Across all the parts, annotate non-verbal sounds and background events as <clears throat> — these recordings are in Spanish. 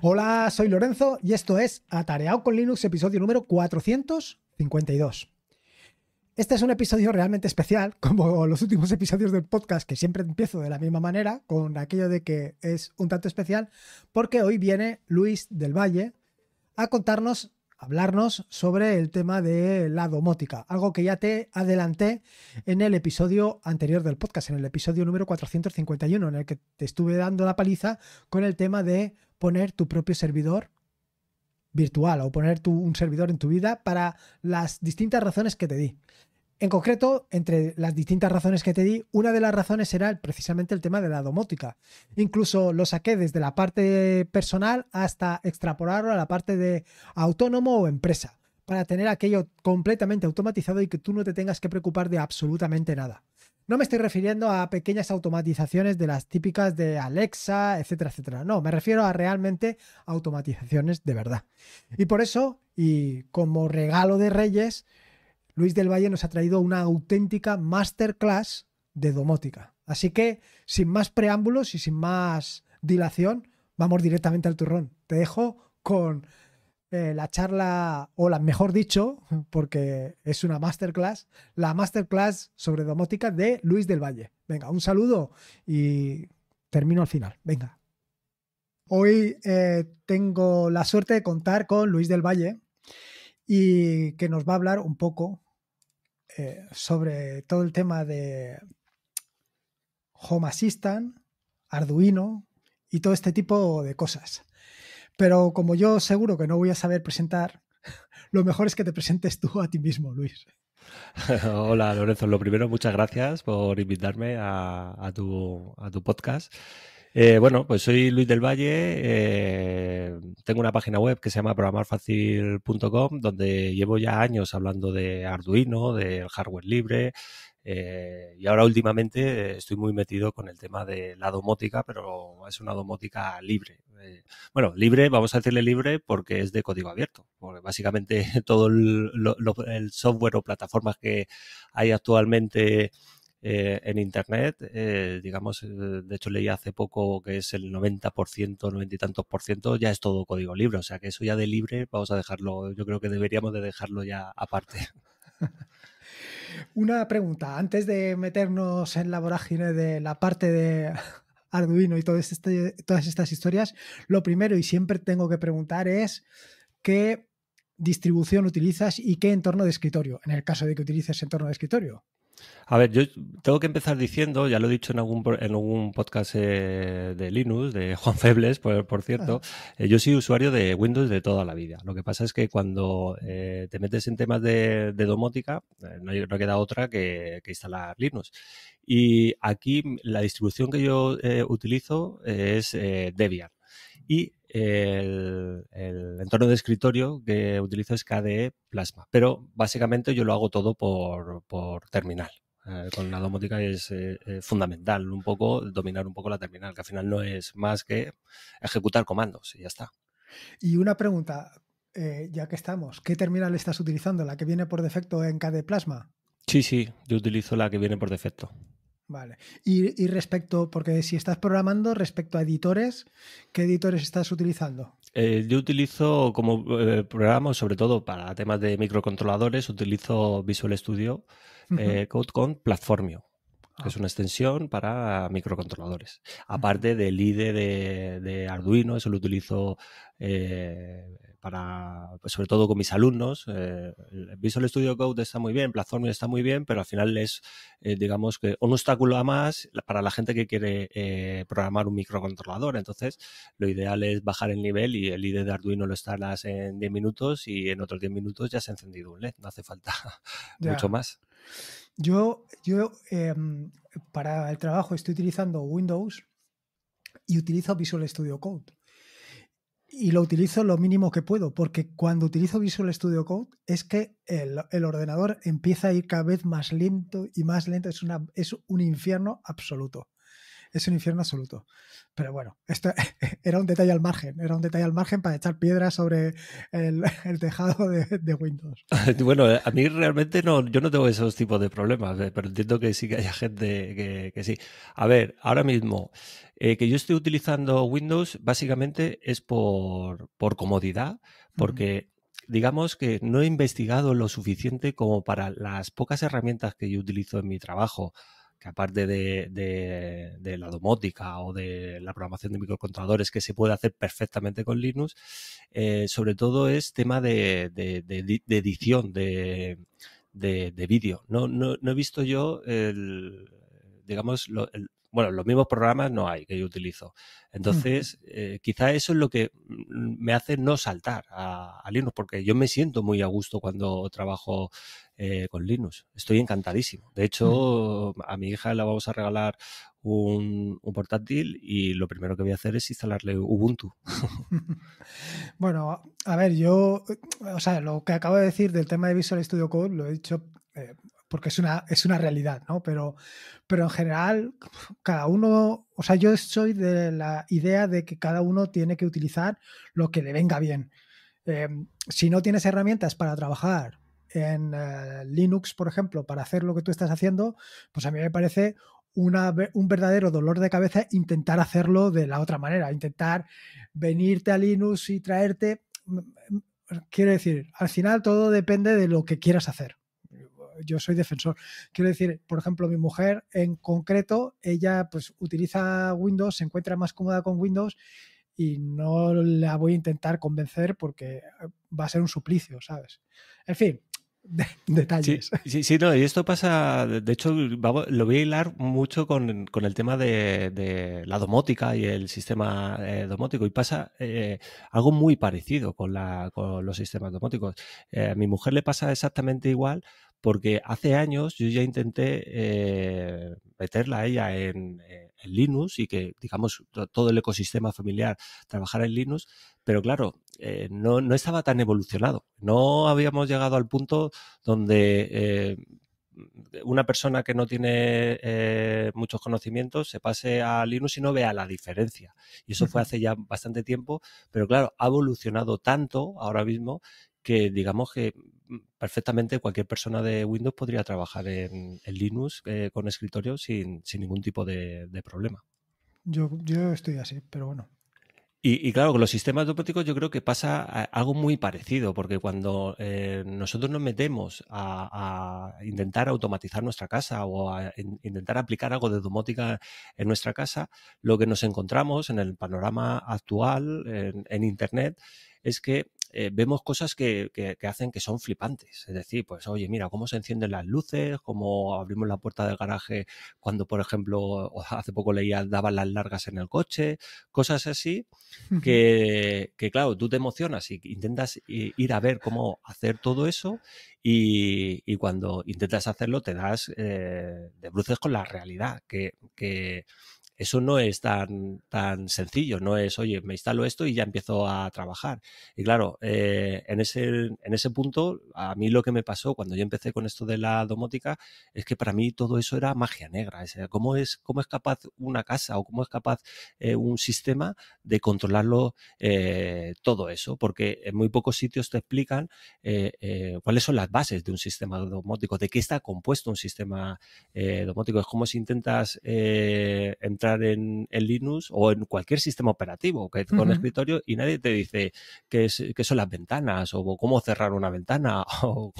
Hola, soy Lorenzo y esto es Atareado con Linux, episodio número 452. Este es un episodio realmente especial, <laughs> como los últimos episodios del podcast, que siempre empiezo de la misma manera, con aquello de que es un tanto especial, porque hoy viene Luis del Valle a contarnos hablarnos sobre el tema de la domótica, algo que ya te adelanté en el episodio anterior del podcast, en el episodio número 451, en el que te estuve dando la paliza con el tema de poner tu propio servidor virtual o poner un servidor en tu vida para las distintas razones que te di. En concreto, entre las distintas razones que te di, una de las razones era precisamente el tema de la domótica. Incluso lo saqué desde la parte personal hasta extrapolarlo a la parte de autónomo o empresa, para tener aquello completamente automatizado y que tú no te tengas que preocupar de absolutamente nada. No me estoy refiriendo a pequeñas automatizaciones de las típicas de Alexa, etcétera, etcétera. No, me refiero a realmente automatizaciones de verdad. Y por eso, y como regalo de Reyes, Luis del Valle nos ha traído una auténtica masterclass de domótica. Así que, sin más preámbulos y sin más dilación, vamos directamente al turrón. Te dejo con eh, la charla, o la, mejor dicho, porque es una masterclass, la masterclass sobre domótica de Luis del Valle. Venga, un saludo y termino al final. Venga. Hoy eh, tengo la suerte de contar con Luis del Valle y que nos va a hablar un poco eh, sobre todo el tema de Home Assistant, Arduino y todo este tipo de cosas. Pero como yo seguro que no voy a saber presentar, <laughs> lo mejor es que te presentes tú a ti mismo, Luis. <laughs> Hola Lorenzo, lo primero, muchas gracias por invitarme tu, a tu podcast. Eh, bueno, pues soy Luis del Valle. Eh, tengo una página web que se llama programarfacil.com, donde llevo ya años hablando de Arduino, del hardware libre. Eh, y ahora últimamente estoy muy metido con el tema de la domótica, pero es una domótica libre. bueno, libre, vamos a decirle libre porque es de código abierto. Porque básicamente <laughs> todo el, el software o plataformas que hay actualmente eh, en Internet. Eh, digamos, eh, de hecho leí hace poco que es el 90%, 90 y tantos por ciento, ya es todo código libre. O sea que eso ya de libre vamos a dejarlo, yo creo que deberíamos de dejarlo ya aparte. <laughs> Una pregunta, antes de meternos en la vorágine de la parte de <laughs> Arduino y este, todas estas historias, lo primero y siempre tengo que preguntar es qué distribución utilizas y qué entorno de escritorio, en el caso de que utilices entorno de escritorio. A ver, yo tengo que empezar diciendo, ya lo he dicho en algún, en algún podcast eh, de Linux, de <laughs> Juan Febles, por, cierto, eh, yo soy usuario de Windows de toda la vida. Lo que pasa es que cuando eh, te metes en temas de, domótica, no, queda otra que, que, instalar Linux. Y aquí la distribución que yo utilizo es Debian. Y el, entorno de escritorio que utilizo es KDE Plasma, pero básicamente yo lo hago todo por, por terminal. Eh, con la domótica es eh, eh, fundamental un poco dominar un poco la terminal, que al final no es más que ejecutar comandos y ya está. Y una pregunta, ya que estamos, ¿qué terminal estás utilizando? ¿La que viene por defecto en KDE Plasma? Sí, sí, yo utilizo la que viene por defecto. Vale. Y, y, respecto, porque si estás programando, respecto a editores, ¿qué editores estás utilizando? Eh, yo utilizo como eh, programa, sobre todo para temas de microcontroladores, utilizo Visual Studio eh, Code con Platformio. que ah. Es una extensión para microcontroladores. Aparte del IDE de, de Arduino, eso lo utilizo para pues, sobre todo con mis alumnos. Eh, Visual Studio Code está muy bien, Platform está muy bien, pero al final es, eh, digamos, que un obstáculo a más para la gente que quiere eh, programar un microcontrolador. Entonces, lo ideal es bajar el nivel y el IDE de Arduino lo estarás en 10 minutos y en otros 10 minutos ya se ha encendido un LED, no hace falta <laughs> mucho más. Yo, yo em, para el trabajo estoy utilizando Windows y utilizo Visual Studio Code y lo utilizo lo mínimo que puedo, porque cuando utilizo Visual Studio Code es que el, ordenador empieza a ir cada vez más lento y más lento, es, una, es un infierno absoluto es un infierno absoluto. Pero bueno, esto <laughs> era un detalle al margen, era un detalle al margen para echar piedras sobre el, <laughs> tejado de, Windows. <laughs> Bueno, eh, a mí realmente no, yo no tengo esos tipos de problemas, eh, pero entiendo que sí que haya gente que, sí. A ver, ahora mismo, eh, que yo estoy utilizando Windows básicamente es por, por comodidad, porque... digamos que no he investigado lo suficiente como para las pocas herramientas que yo utilizo en mi trabajo que aparte de, la domótica o de la programación de microcontroladores que se puede hacer perfectamente con Linux, eh, sobre todo es tema de, edición de, vídeo. No, no, he visto yo el, digamos, bueno, los mismos programas no hay que yo utilizo. Entonces, eh, quizá eso es lo que mm, me hace no saltar a, Linux, porque yo me siento muy a gusto cuando trabajo eh, con Linux. Estoy encantadísimo. De hecho, a mi hija le vamos a regalar un, portátil y lo primero que voy a hacer es instalarle Ubuntu. <laughs> bueno, a ver, yo, o sea, lo que acabo de decir del tema de Visual Studio Code lo he dicho eh, porque es una, es una realidad, ¿no? Pero, pero en general, cada uno, o sea, yo soy de la idea de que cada uno tiene que utilizar lo que le venga bien. Eh, si no tienes herramientas para trabajar en eh, Linux, por ejemplo, para hacer lo que tú estás haciendo, pues a mí me parece una, un verdadero dolor de cabeza intentar hacerlo de la otra manera, intentar venirte a Linux y traerte... Quiero decir, al final todo depende de lo que quieras hacer yo soy defensor. Quiero decir, por ejemplo, mi mujer en concreto, ella pues utiliza Windows, se encuentra más cómoda con Windows y no la voy a intentar convencer porque eh, va a ser un suplicio, ¿sabes? En fin, <laughs> detalles. Sí, sí, no, y esto pasa, de hecho, lo voy a hilar mucho con, con el tema de, la domótica y el sistema eh, domótico, y pasa eh, algo muy parecido con, la, con los sistemas domóticos. Eh, a mi mujer le pasa exactamente igual porque hace años yo ya intenté eh, meterla a ella eh, en, Linux y que, digamos, todo el ecosistema familiar trabajara en Linux, pero claro, eh, no, estaba tan evolucionado. No habíamos llegado al punto donde... una persona que no tiene muchos conocimientos se pase a Linux y no vea la diferencia. Y eso fue hace ya bastante tiempo, pero claro, ha evolucionado tanto ahora mismo que digamos que perfectamente cualquier persona de Windows podría trabajar en, Linux eh, con escritorio sin, ningún tipo de, problema. Yo, yo estoy así, pero bueno, y, claro, con los sistemas domóticos yo creo que pasa algo muy parecido, porque cuando eh, nosotros nos metemos a, intentar automatizar nuestra casa o a intentar aplicar algo de domótica en nuestra casa, lo que nos encontramos en el panorama actual, en Internet, es que eh, vemos cosas que, hacen que son flipantes. Es decir, pues oye, mira, cómo se encienden las luces, cómo abrimos la puerta del garaje cuando, por ejemplo, <laughs> hace poco leía, daban las largas en el coche, cosas así, que, claro, tú te emocionas y intentas ir a ver cómo hacer todo eso y, cuando intentas hacerlo te das eh, de bruces con la realidad, que eso no es tan, tan sencillo, no es, oye, me instalo esto y ya empiezo a trabajar. Y claro, eh, en, ese, en ese punto, a mí lo que me pasó cuando yo empecé con esto de la domótica es que para mí todo eso era magia negra. Es, ¿cómo, es, ¿Cómo es capaz una casa o cómo es capaz eh, un sistema de controlarlo eh, todo eso? Porque en muy pocos sitios te explican cuáles son las bases de un sistema domótico, de qué está compuesto un sistema domótico, es como si intentas entrar en, Linux o en cualquier sistema operativo que, con escritorio y nadie te dice qué, son las ventanas o cómo cerrar una ventana <laughs> o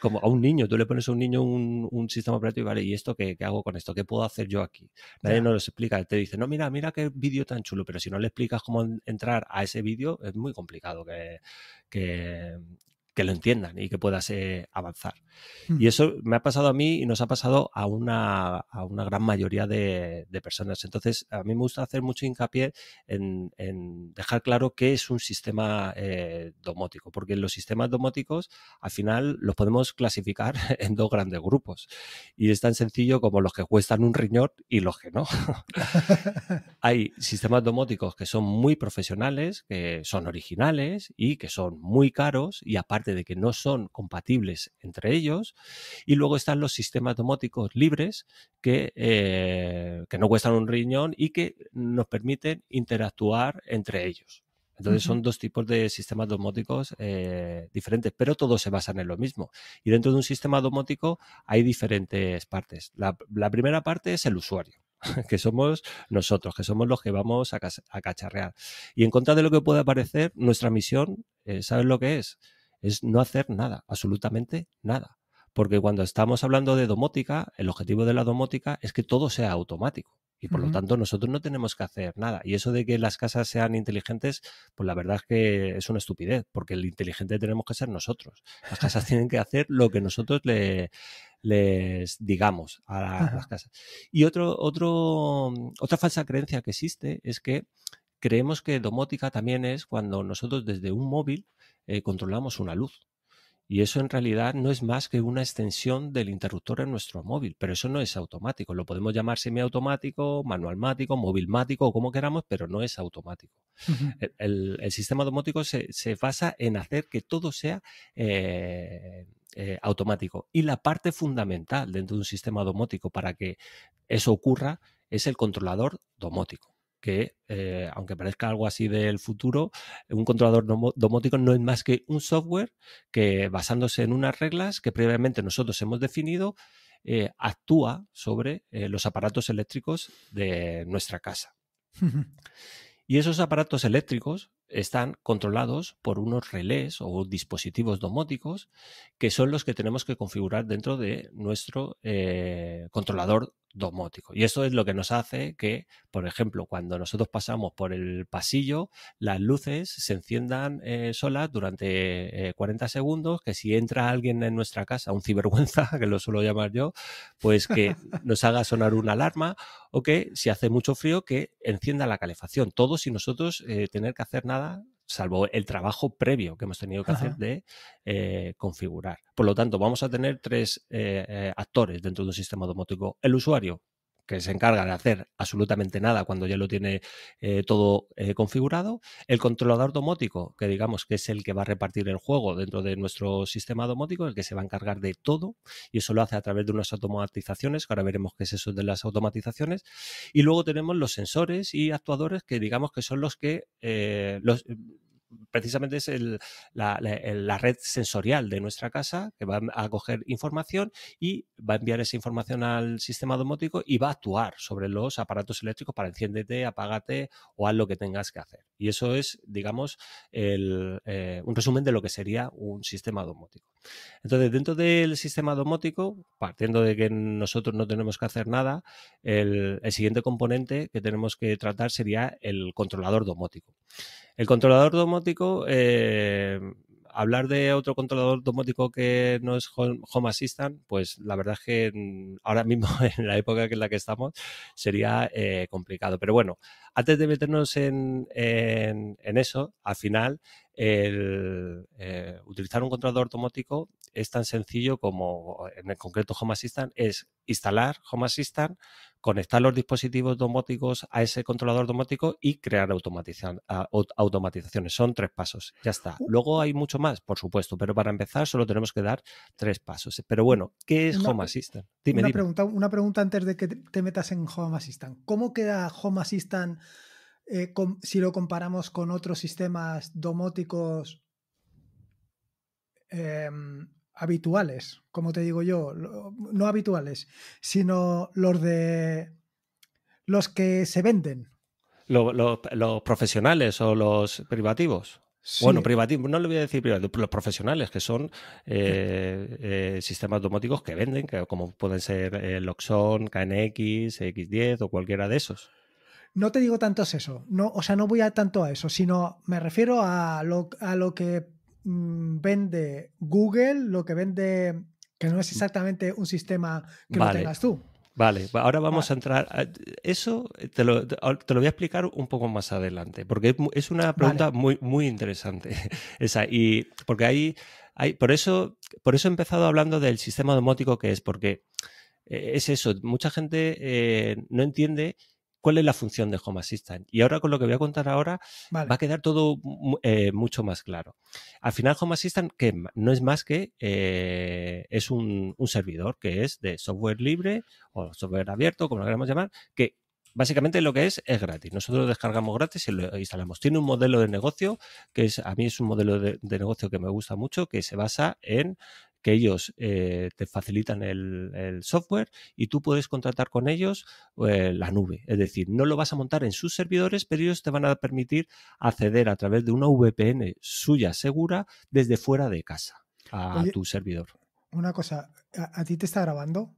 como a un niño, tú le pones a un niño un, sistema operativo y vale, ¿y esto qué, hago con esto? ¿Qué puedo hacer yo aquí? Nadie nos lo explica, te dice, no, mira, mira qué vídeo tan chulo, pero si no le explicas cómo entrar a ese vídeo, es muy complicado que, que lo entiendan y que puedas eh, avanzar. Y mm. eso me ha pasado a mí y nos ha pasado a una, a una gran mayoría de, personas. Entonces, a mí me gusta hacer mucho hincapié en, en dejar claro qué es un sistema eh, domótico, porque los sistemas domóticos al final los podemos clasificar <laughs> en dos grandes grupos. Y es tan sencillo como los que cuestan un riñón y los que no. <laughs> Hay sistemas domóticos que son muy profesionales, que son originales y que son muy caros y aparte de que no son compatibles entre ellos. Y luego están los sistemas domóticos libres que, eh, no cuestan un riñón y que nos permiten interactuar entre ellos. Entonces son dos tipos de sistemas domóticos eh, diferentes, pero todos se basan en lo mismo. Y dentro de un sistema domótico hay diferentes partes. La, primera parte es el usuario, <laughs> que somos nosotros, que somos los que vamos a, cacharrear. Y en contra de lo que pueda parecer, nuestra misión, eh, ¿sabes lo que es? es no hacer nada, absolutamente nada. Porque cuando estamos hablando de domótica, el objetivo de la domótica es que todo sea automático. Y por lo tanto nosotros no tenemos que hacer nada. Y eso de que las casas sean inteligentes, pues la verdad es que es una estupidez, porque el inteligente tenemos que ser nosotros. Las casas tienen que hacer lo que nosotros les digamos a las casas. Y otro, otra falsa creencia que existe es que creemos que domótica también es cuando nosotros desde un móvil eh, controlamos una luz. Y eso en realidad no es más que una extensión del interruptor en nuestro móvil, pero eso no es automático. Lo podemos llamar semiautomático, manualmático, móvilmático o como queramos, pero no es automático. E-, el, sistema domótico se, basa en hacer que todo sea eh, eh, automático. Y la parte fundamental dentro de un sistema domótico para que eso ocurra es el controlador domótico que, eh, aunque parezca algo así del futuro, un controlador domótico no es más que un software que, basándose en unas reglas que previamente nosotros hemos definido, eh, actúa sobre eh, los aparatos eléctricos de nuestra casa. <laughs> y esos aparatos eléctricos están controlados por unos relés o dispositivos domóticos que son los que tenemos que configurar dentro de nuestro controlador domótico Y eso es lo que nos hace que, por ejemplo, cuando nosotros pasamos por el pasillo, las luces se enciendan eh, solas durante 40 eh, segundos, que si entra alguien en nuestra casa, un cibergüenza, <laughs> que lo suelo llamar yo, pues que nos haga sonar una alarma o que si hace mucho frío, que encienda la calefacción. Todo sin nosotros eh, tener que hacer nada salvo el trabajo previo que hemos tenido que hacer de eh, configurar. Por lo tanto, vamos a tener tres eh, eh, actores dentro de un sistema domótico. El usuario, que se encarga de hacer absolutamente nada cuando ya lo tiene eh, todo eh, configurado. El controlador domótico, que digamos que es el que va a repartir el juego dentro de nuestro sistema domótico, el que se va a encargar de todo, y eso lo hace a través de unas automatizaciones, que ahora veremos qué es eso de las automatizaciones. Y luego tenemos los sensores y actuadores, que digamos que son los que eh, precisamente es la, red sensorial de nuestra casa que va a coger información y va a enviar esa información al sistema domótico y va a actuar sobre los aparatos eléctricos para enciéndete, apágate o haz lo que tengas que hacer. Y eso es, digamos, eh, un resumen de lo que sería un sistema domótico. Entonces, dentro del sistema domótico, partiendo de que nosotros no tenemos que hacer nada, el siguiente componente que tenemos que tratar sería el controlador domótico. El controlador domótico, eh, hablar de otro controlador domótico que no es Home, Assistant, pues la verdad es que mm, ahora mismo, <laughs> en la época en la que estamos, sería eh, complicado. Pero bueno, antes de meternos en, en eso, al final el, eh, utilizar un controlador automático es tan sencillo como, eh, en el concreto Home Assistant, es instalar Home Assistant, conectar los dispositivos domóticos a ese controlador domótico y crear automatizaciones. Son tres pasos, ya está. Uh. Luego hay mucho más, por supuesto, pero para empezar solo tenemos que dar tres pasos. Pero bueno, ¿qué es Home Assistant? una pregunta antes de que te metas en Home Assistant. ¿Cómo queda Home Assistant? Eh, si lo comparamos con otros sistemas domóticos em, habituales, como te digo yo, no habituales, sino los de los que se venden. los profesionales o los privativos. Bueno, privativo, no le voy a decir privativos, los profesionales que son eh, eh, sistemas domóticos que venden, que, como pueden ser eh, Loxon, KNX, X10 o cualquiera de esos. No te digo tanto es eso, no, o sea, no voy a tanto a eso, sino me refiero a lo, a lo que mm, vende Google, lo que vende, que no es mm. exactamente un sistema que lo tengas tú. Vale, ahora vamos ah. a entrar. Eh, eso te lo, voy a explicar un poco más adelante, porque es una pregunta muy, muy interesante. <laughs> Esa, y porque hay, hay, por, eso, por eso he empezado hablando del sistema domótico que es, porque eh, es eso, mucha gente eh, no entiende cuál es la función de Home Assistant. Y ahora con lo que voy a contar ahora va a quedar todo eh, mucho más claro. Al final Home Assistant que no es más que eh, es un, servidor que es de software libre o software abierto, como lo queramos llamar, que básicamente lo que es es gratis. Nosotros lo descargamos gratis y lo instalamos. Tiene un modelo de negocio que es, a mí es un modelo de negocio que me gusta mucho, que se basa en que ellos eh, te facilitan el, software y tú puedes contratar con ellos eh, la nube. Es decir, no lo vas a montar en sus servidores, pero ellos te van a permitir acceder a través de una VPN suya segura desde fuera de casa a tu servidor. Una cosa, ¿a, ti te está grabando?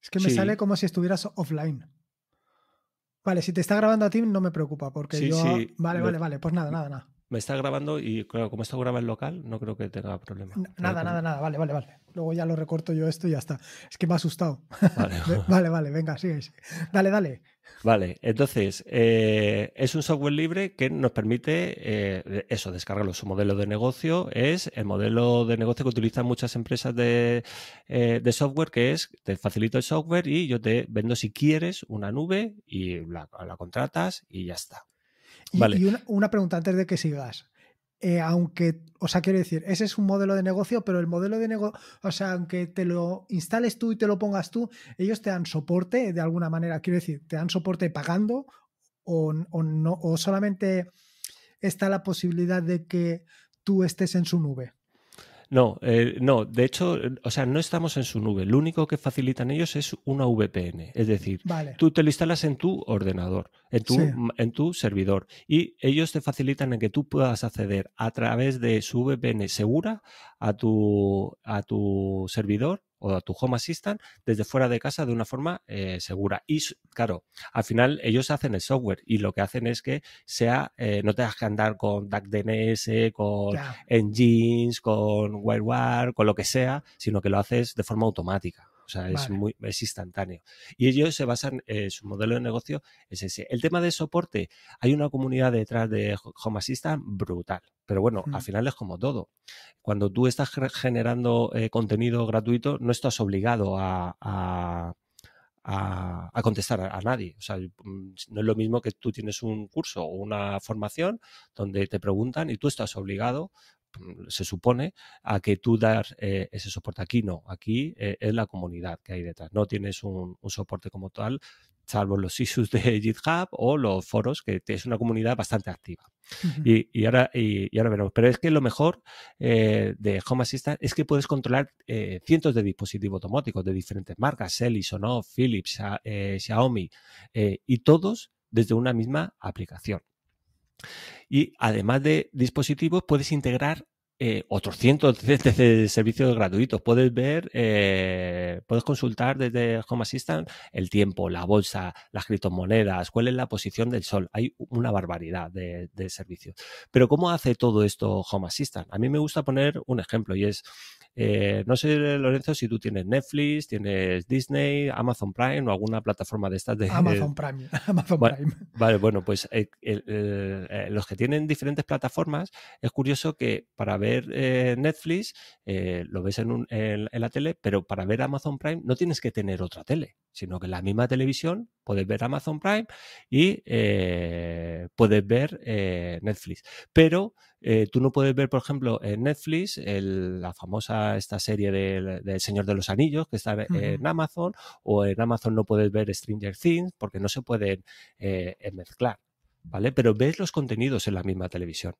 Es que me sale como si estuvieras offline. Vale, si te está grabando a ti no me preocupa porque yo... Vale, vale, vale, pues nada, nada, nada. Me está grabando y como esto graba en local, no creo que tenga problema. Nada, nada, nada, vale, vale, vale. Luego ya lo recorto yo esto y ya está. Es que me ha asustado. Vale, <laughs> vale, venga, sigue, Dale, dale. Vale, entonces eh, es un software libre que nos permite eh, eso, descargarlo. Su modelo de negocio es el modelo de negocio que utilizan muchas empresas eh, de, software, que es te facilito el software y yo te vendo si quieres una nube y la contratas y ya está. Y, una, una, pregunta antes de que sigas. Eh, aunque, o sea, quiero decir, ese es un modelo de negocio, pero el modelo de negocio, o sea, aunque te lo instales tú y te lo pongas tú, ellos te dan soporte de alguna manera, quiero decir, te dan soporte pagando o, o no, o solamente está la posibilidad de que tú estés en su nube. No, eh, no, de hecho, o sea, no estamos en su nube. Lo único que facilitan ellos es una VPN. Es decir, tú te lo instalas en tu ordenador, en tu, en tu servidor. Y ellos te facilitan en que tú puedas acceder a través de su VPN segura a tu, a tu servidor o a tu Home Assistant desde fuera de casa de una forma eh, segura. Y claro, al final ellos hacen el software y lo que hacen es que sea, eh, no tengas que andar con DNS, con Engines, con WireWire, con lo que sea, sino que lo haces de forma automática. O sea, es, muy, instantáneo. Y ellos se basan, eh, su modelo de negocio es ese. El tema de soporte, hay una comunidad detrás de Home Assistant brutal. Pero bueno, al final es como todo. Cuando tú estás generando eh, contenido gratuito, no estás obligado a, contestar a, a, nadie. O sea, mm, no es lo mismo que tú tienes un curso o una formación donde te preguntan y tú estás obligado Mm, se supone, a que tú das eh, ese soporte. Aquí no, aquí eh, es la comunidad que hay detrás. No tienes un, soporte como tal, salvo los <laughs> issues de GitHub o los foros, que es una comunidad bastante activa. y, ahora, y, ahora veremos. Pero es que lo mejor eh, de Home Assistant es que puedes controlar cientos de dispositivos automáticos de diferentes marcas, Selly, Sonoff, Philips, Xiaomi, y todos desde una misma aplicación. Y además de dispositivos, puedes integrar eh, otros cientos de, servicios gratuitos. Puedes ver, eh, puedes consultar desde Home Assistant el tiempo, la bolsa, las criptomonedas, cuál es la posición del sol. Hay una barbaridad de, servicios. Pero ¿cómo hace todo esto Home Assistant? A mí me gusta poner un ejemplo y es, eh, no sé, Lorenzo, si tú tienes Netflix, tienes Disney, Amazon Prime o alguna plataforma de estas de... Amazon Prime. <laughs> Vale, bueno, pues los que tienen diferentes plataformas, es curioso que para ver ver eh, Netflix eh, lo ves en, en, la tele, pero para ver Amazon Prime no tienes que tener otra tele, sino que en la misma televisión puedes ver Amazon Prime y eh, puedes ver Netflix. Pero tú no puedes ver, por ejemplo, en Netflix la famosa esta serie del Señor de los Anillos que está en Amazon, o en Amazon no puedes ver Stranger Things porque no se pueden mezclar. ¿vale? Pero ves los contenidos en la misma televisión.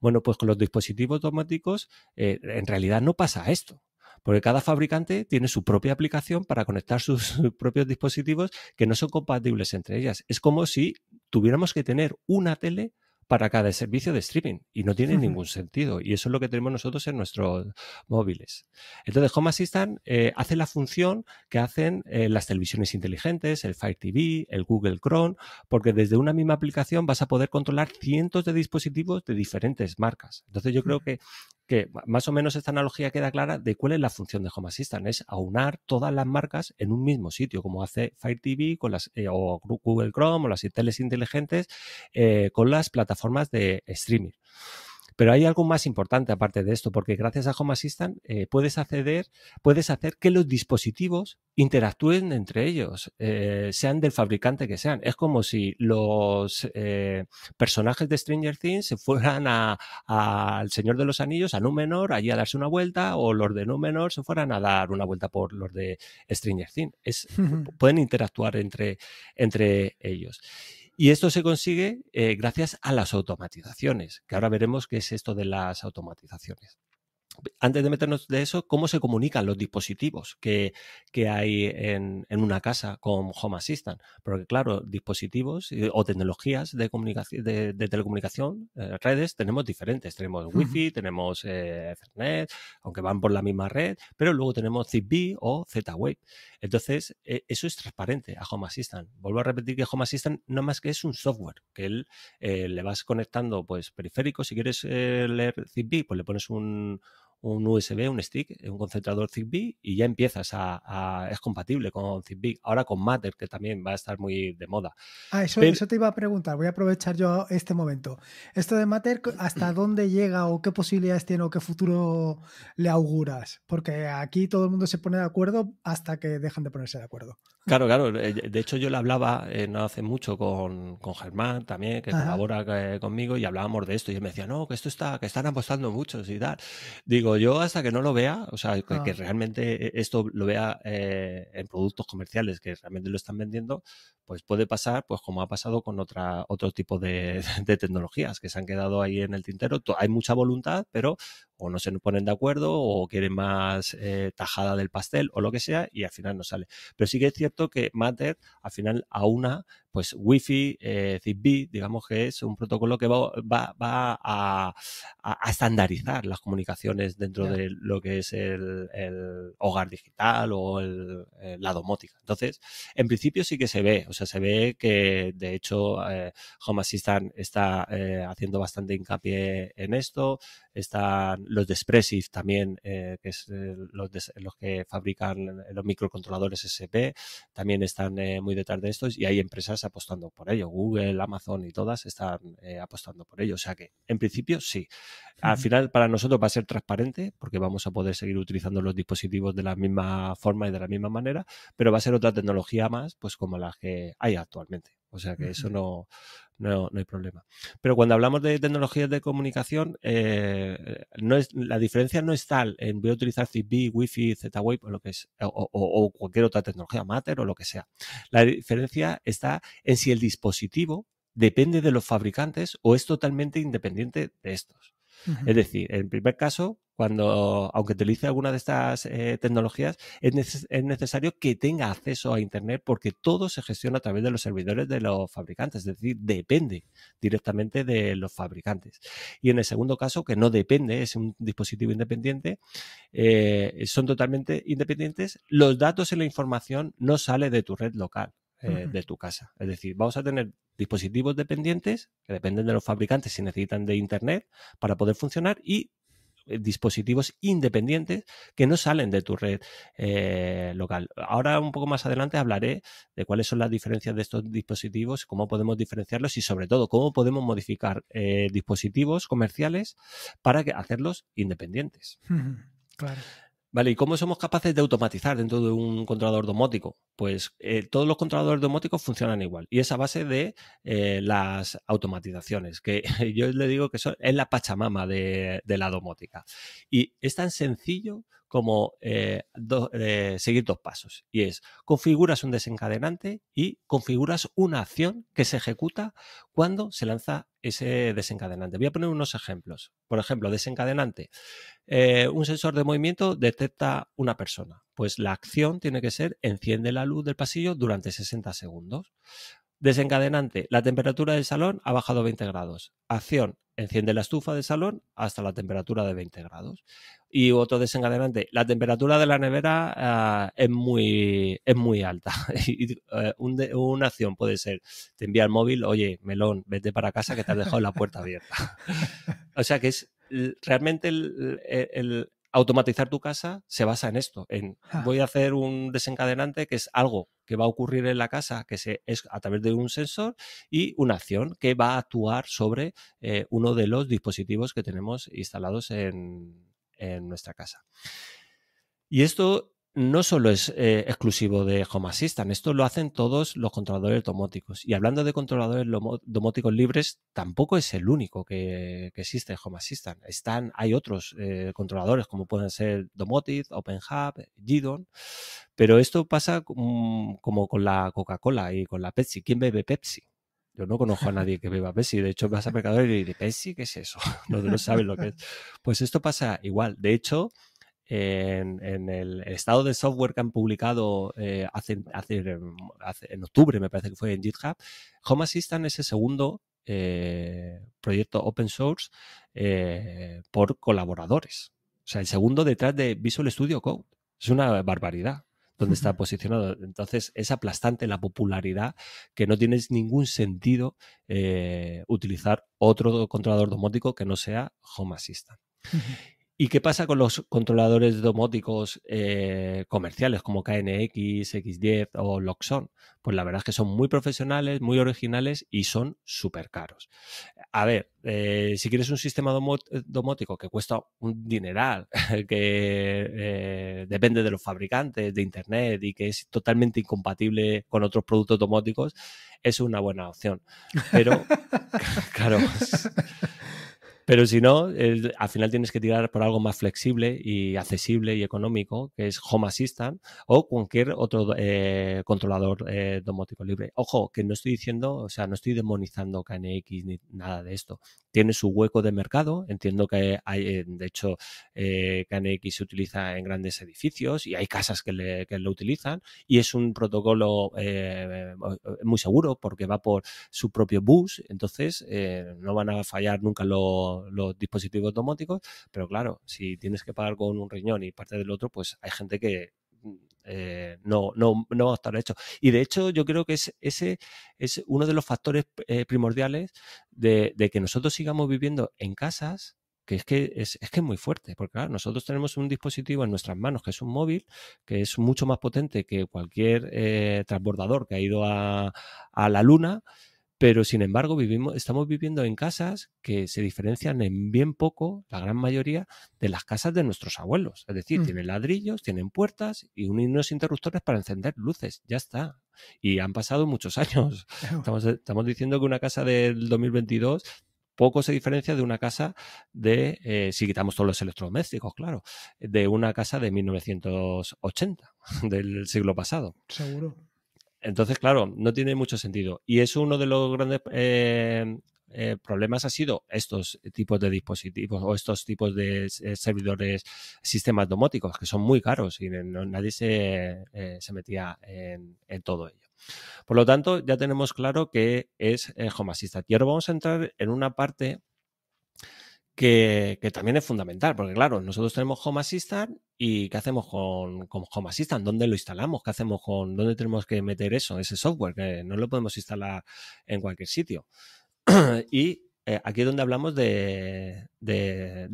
Bueno, pues con los dispositivos automáticos eh, en realidad no pasa esto. Porque cada fabricante tiene su propia aplicación para conectar <laughs> sus propios dispositivos que no son compatibles entre ellas. Es como si tuviéramos que tener una tele para cada servicio de streaming y no tiene ningún sentido. Y eso es lo que tenemos nosotros en nuestros móviles. Entonces, Home Assistant eh, hace la función que hacen eh, las televisiones inteligentes, el Fire TV, el Google Chrome, porque desde una misma aplicación vas a poder controlar cientos de dispositivos de diferentes marcas. Entonces, yo creo que que más o menos esta analogía queda clara de cuál es la función de Home Assistant, es aunar todas las marcas en un mismo sitio, como hace Fire TV con las, eh, o Google Chrome o las teles inteligentes eh, con las plataformas de streaming. Pero hay algo más importante aparte de esto, porque gracias a Home Assistant eh, puedes acceder, puedes hacer que los dispositivos interactúen entre ellos, eh, sean del fabricante que sean. Es como si los eh, personajes de Stranger Things se fueran al Señor de los Anillos, a Númenor, allí a darse una vuelta, o los de Númenor se fueran a dar una vuelta por los de Stranger Things. Pueden interactuar entre, entre ellos. Y esto se consigue eh, gracias a las automatizaciones, que ahora veremos qué es esto de las automatizaciones. Antes de meternos de eso, ¿cómo se comunican los dispositivos que, hay en, una casa con Home Assistant? Porque claro, dispositivos eh, o tecnologías de, comunicación, de, telecomunicación, eh, redes, tenemos diferentes. Tenemos Wi-Fi, tenemos Ethernet, aunque van por la misma red, pero luego tenemos Zigbee o Z-Wave. Entonces, eh, eso es transparente a Home Assistant. Vuelvo a repetir que Home Assistant no más que es un software, que él eh, le vas conectando pues periféricos, si quieres eh, leer ZigBee, pues le pones un, un USB, un stick, eh, un concentrador ZigBee y ya empiezas a, es compatible con ZigBee. Ahora con Matter, que también va a estar muy de moda. Ah, eso, eso te iba a preguntar, voy a aprovechar yo este momento. Esto de Matter, ¿hasta dónde llega o qué posibilidades tiene o qué futuro le auguras? Porque aquí todo el mundo se pone de acuerdo hasta que dejan de ponerse de acuerdo. Claro, claro. Eh, de hecho, yo le hablaba eh, no hace mucho con, Germán también, que colabora eh, conmigo, y hablábamos de esto. Y él me decía, no, que esto está, que están apostando muchos y tal. Digo, yo hasta que no lo vea, o sea, que, ah. realmente esto lo vea en productos comerciales que realmente lo están vendiendo, pues puede pasar, pues como ha pasado con otra, otro tipo de <laughs> tecnologías que se han quedado ahí en el tintero. Hay mucha voluntad, pero o no se ponen de acuerdo o quieren más eh, tajada del pastel o lo que sea y al final no sale. Pero sí que es cierto que Matter al final a una pues Wi-Fi, eh, digamos que es un protocolo que va, va, va a, estandarizar las comunicaciones dentro de lo que es el, hogar digital o el, la domótica. Entonces, en principio sí que se ve, o sea, se ve que de hecho eh, Home Assistant está eh, haciendo bastante hincapié en esto, están los de también, eh, que es los, los que fabrican los microcontroladores SP, también están muy detrás de estos y hay empresas apostando por ello. Google, Amazon y todas están eh, apostando por ello. O sea que, en principio, sí. Al final, para nosotros va a ser transparente porque vamos a poder seguir utilizando los dispositivos de la misma forma y de la misma manera, pero va a ser otra tecnología más, pues como la que hay actualmente. O sea que eso no, hay problema. Pero cuando hablamos de tecnologías de comunicación, eh, eh, la diferencia no es tal en voy a utilizar CB, Wi-Fi, Z-Wave o, lo que o cualquier otra tecnología, Matter o lo que sea. La diferencia está en si el dispositivo depende de los fabricantes o es totalmente independiente de estos. Es decir, en primer caso, cuando, aunque utilice alguna de estas eh, tecnologías, es, necesario que tenga acceso a Internet porque todo se gestiona a través de los servidores de los fabricantes, es decir, depende directamente de los fabricantes. Y en el segundo caso, que no depende, es un dispositivo independiente, eh, son totalmente independientes, los datos y la información no sale de tu red local. Eh, de tu casa. Es decir, vamos a tener dispositivos dependientes que dependen de los fabricantes si necesitan de Internet para poder funcionar y eh, dispositivos independientes que no salen de tu red eh, local. Ahora un poco más adelante hablaré de cuáles son las diferencias de estos dispositivos, cómo podemos diferenciarlos y sobre todo cómo podemos modificar dispositivos comerciales para hacerlos independientes. claro. Vale, ¿y cómo somos capaces de automatizar dentro de un controlador domótico? Pues eh, todos los controladores domóticos funcionan igual y es a base de eh, las automatizaciones, que <laughs> yo le digo que son, es la pachamama de, de la domótica. Y es tan sencillo como eh, eh, seguir dos pasos. Y es, configuras un desencadenante y configuras una acción que se ejecuta cuando se lanza ese desencadenante. Voy a poner unos ejemplos. Por ejemplo, desencadenante. Eh, un sensor de movimiento detecta una persona. Pues la acción tiene que ser enciende la luz del pasillo durante 60 segundos. Desencadenante. La temperatura del salón ha bajado 20 grados. Acción enciende la estufa de salón hasta la temperatura de 20 grados. Y otro desencadenante, la temperatura de la nevera ah, es, muy, alta. <laughs> y, eh, una acción puede ser, te envía el móvil, oye, melón, vete para casa que te has dejado la puerta abierta. <laughs> o sea que es realmente e, el automatizar tu casa se basa en esto, en voy a hacer un desencadenante que es algo que va a ocurrir en la casa, que se, es a través de un sensor, y una acción que va a actuar sobre eh, uno de los dispositivos que tenemos instalados en, en nuestra casa. Y esto no solo es eh, exclusivo de Home Assistant, esto lo hacen todos los controladores domóticos. Y hablando de controladores domóticos libres, tampoco es el único que, existe Home Assistant. Están, hay otros eh, controladores como pueden ser Domotic, OpenHub, Gidon, pero esto pasa como con la Coca-Cola y con la Pepsi. ¿Quién bebe Pepsi? Yo no conozco a nadie que beba Pepsi. De hecho, vas a mercado y ¿Pepsi? ¿Qué es eso? <laughs> No, no sabe lo que es. Pues esto pasa igual. De hecho, en, el, estado de software que han publicado eh, hace, en octubre, me parece que fue en GitHub, Home Assistant es el segundo eh, proyecto open source eh, por colaboradores. O sea, el segundo detrás de Visual Studio Code. Es una barbaridad donde está posicionado. Entonces es aplastante la popularidad que no tiene ningún sentido utilizar otro controlador domótico que no sea Home Assistant. ¿Y qué pasa con los controladores domóticos eh, comerciales como KNX, X10 o Loxon? Pues la verdad es que son muy profesionales, muy originales y son súper caros. A ver, eh, si quieres un sistema eh, domótico que cuesta un dineral, <laughs> que depende de los fabricantes, de Internet y que es totalmente incompatible con otros productos domóticos, es una buena opción. Pero, <laughs> <laughs> claro. Pero si no, al final tienes que tirar por algo más flexible y accesible y económico, que es Home Assistant o cualquier otro eh, controlador eh, domótico libre. Ojo, que no estoy diciendo, o sea, no estoy demonizando KNX ni nada de esto. Tiene su hueco de mercado. Entiendo que hay, eh, de hecho, KNX se utiliza en grandes edificios y hay casas que, le, que lo utilizan y es un protocolo muy seguro porque va por su propio bus. Entonces, no van a fallar nunca los los dispositivos domóticos, pero claro, si tienes que pagar con un riñón y parte del otro, pues hay gente que mm, eh, no, no, no, va a estar hecho. Y de hecho, yo creo que es, ese es uno de los factores eh, primordiales de, que nosotros sigamos viviendo en casas, que es que es, que es muy fuerte, porque claro, nosotros tenemos un dispositivo en nuestras manos que es un móvil, que es mucho más potente que cualquier eh, transbordador que ha ido a, a la luna pero sin embargo, vivimos, estamos viviendo en casas que se diferencian en bien poco, la gran mayoría, de las casas de nuestros abuelos. Es decir, mm. tienen ladrillos, tienen puertas y unos interruptores para encender luces. Ya está. Y han pasado muchos <laughs> años. Estamos, estamos diciendo que una casa del 2022 poco se diferencia de una casa de, eh, si quitamos todos los electrodomésticos, claro, de una casa de 1980, <laughs> del siglo pasado. Seguro. Entonces, claro, no tiene mucho sentido. Y es uno de los grandes eh, eh, problemas ha sido estos tipos de dispositivos o estos tipos de eh, servidores, sistemas domóticos, que son muy caros y nadie se, metía en, todo ello. Por lo tanto, ya tenemos claro que es Home Assistant. Y ahora vamos a entrar en una parte que, que, también es fundamental, porque claro, nosotros tenemos Home Assistant ¿Y qué hacemos con, con, Home Assistant? ¿Dónde lo instalamos? ¿Qué hacemos con dónde tenemos que meter eso, ese software? Que no lo podemos instalar en cualquier sitio. <clears throat> y eh, aquí es donde hablamos de,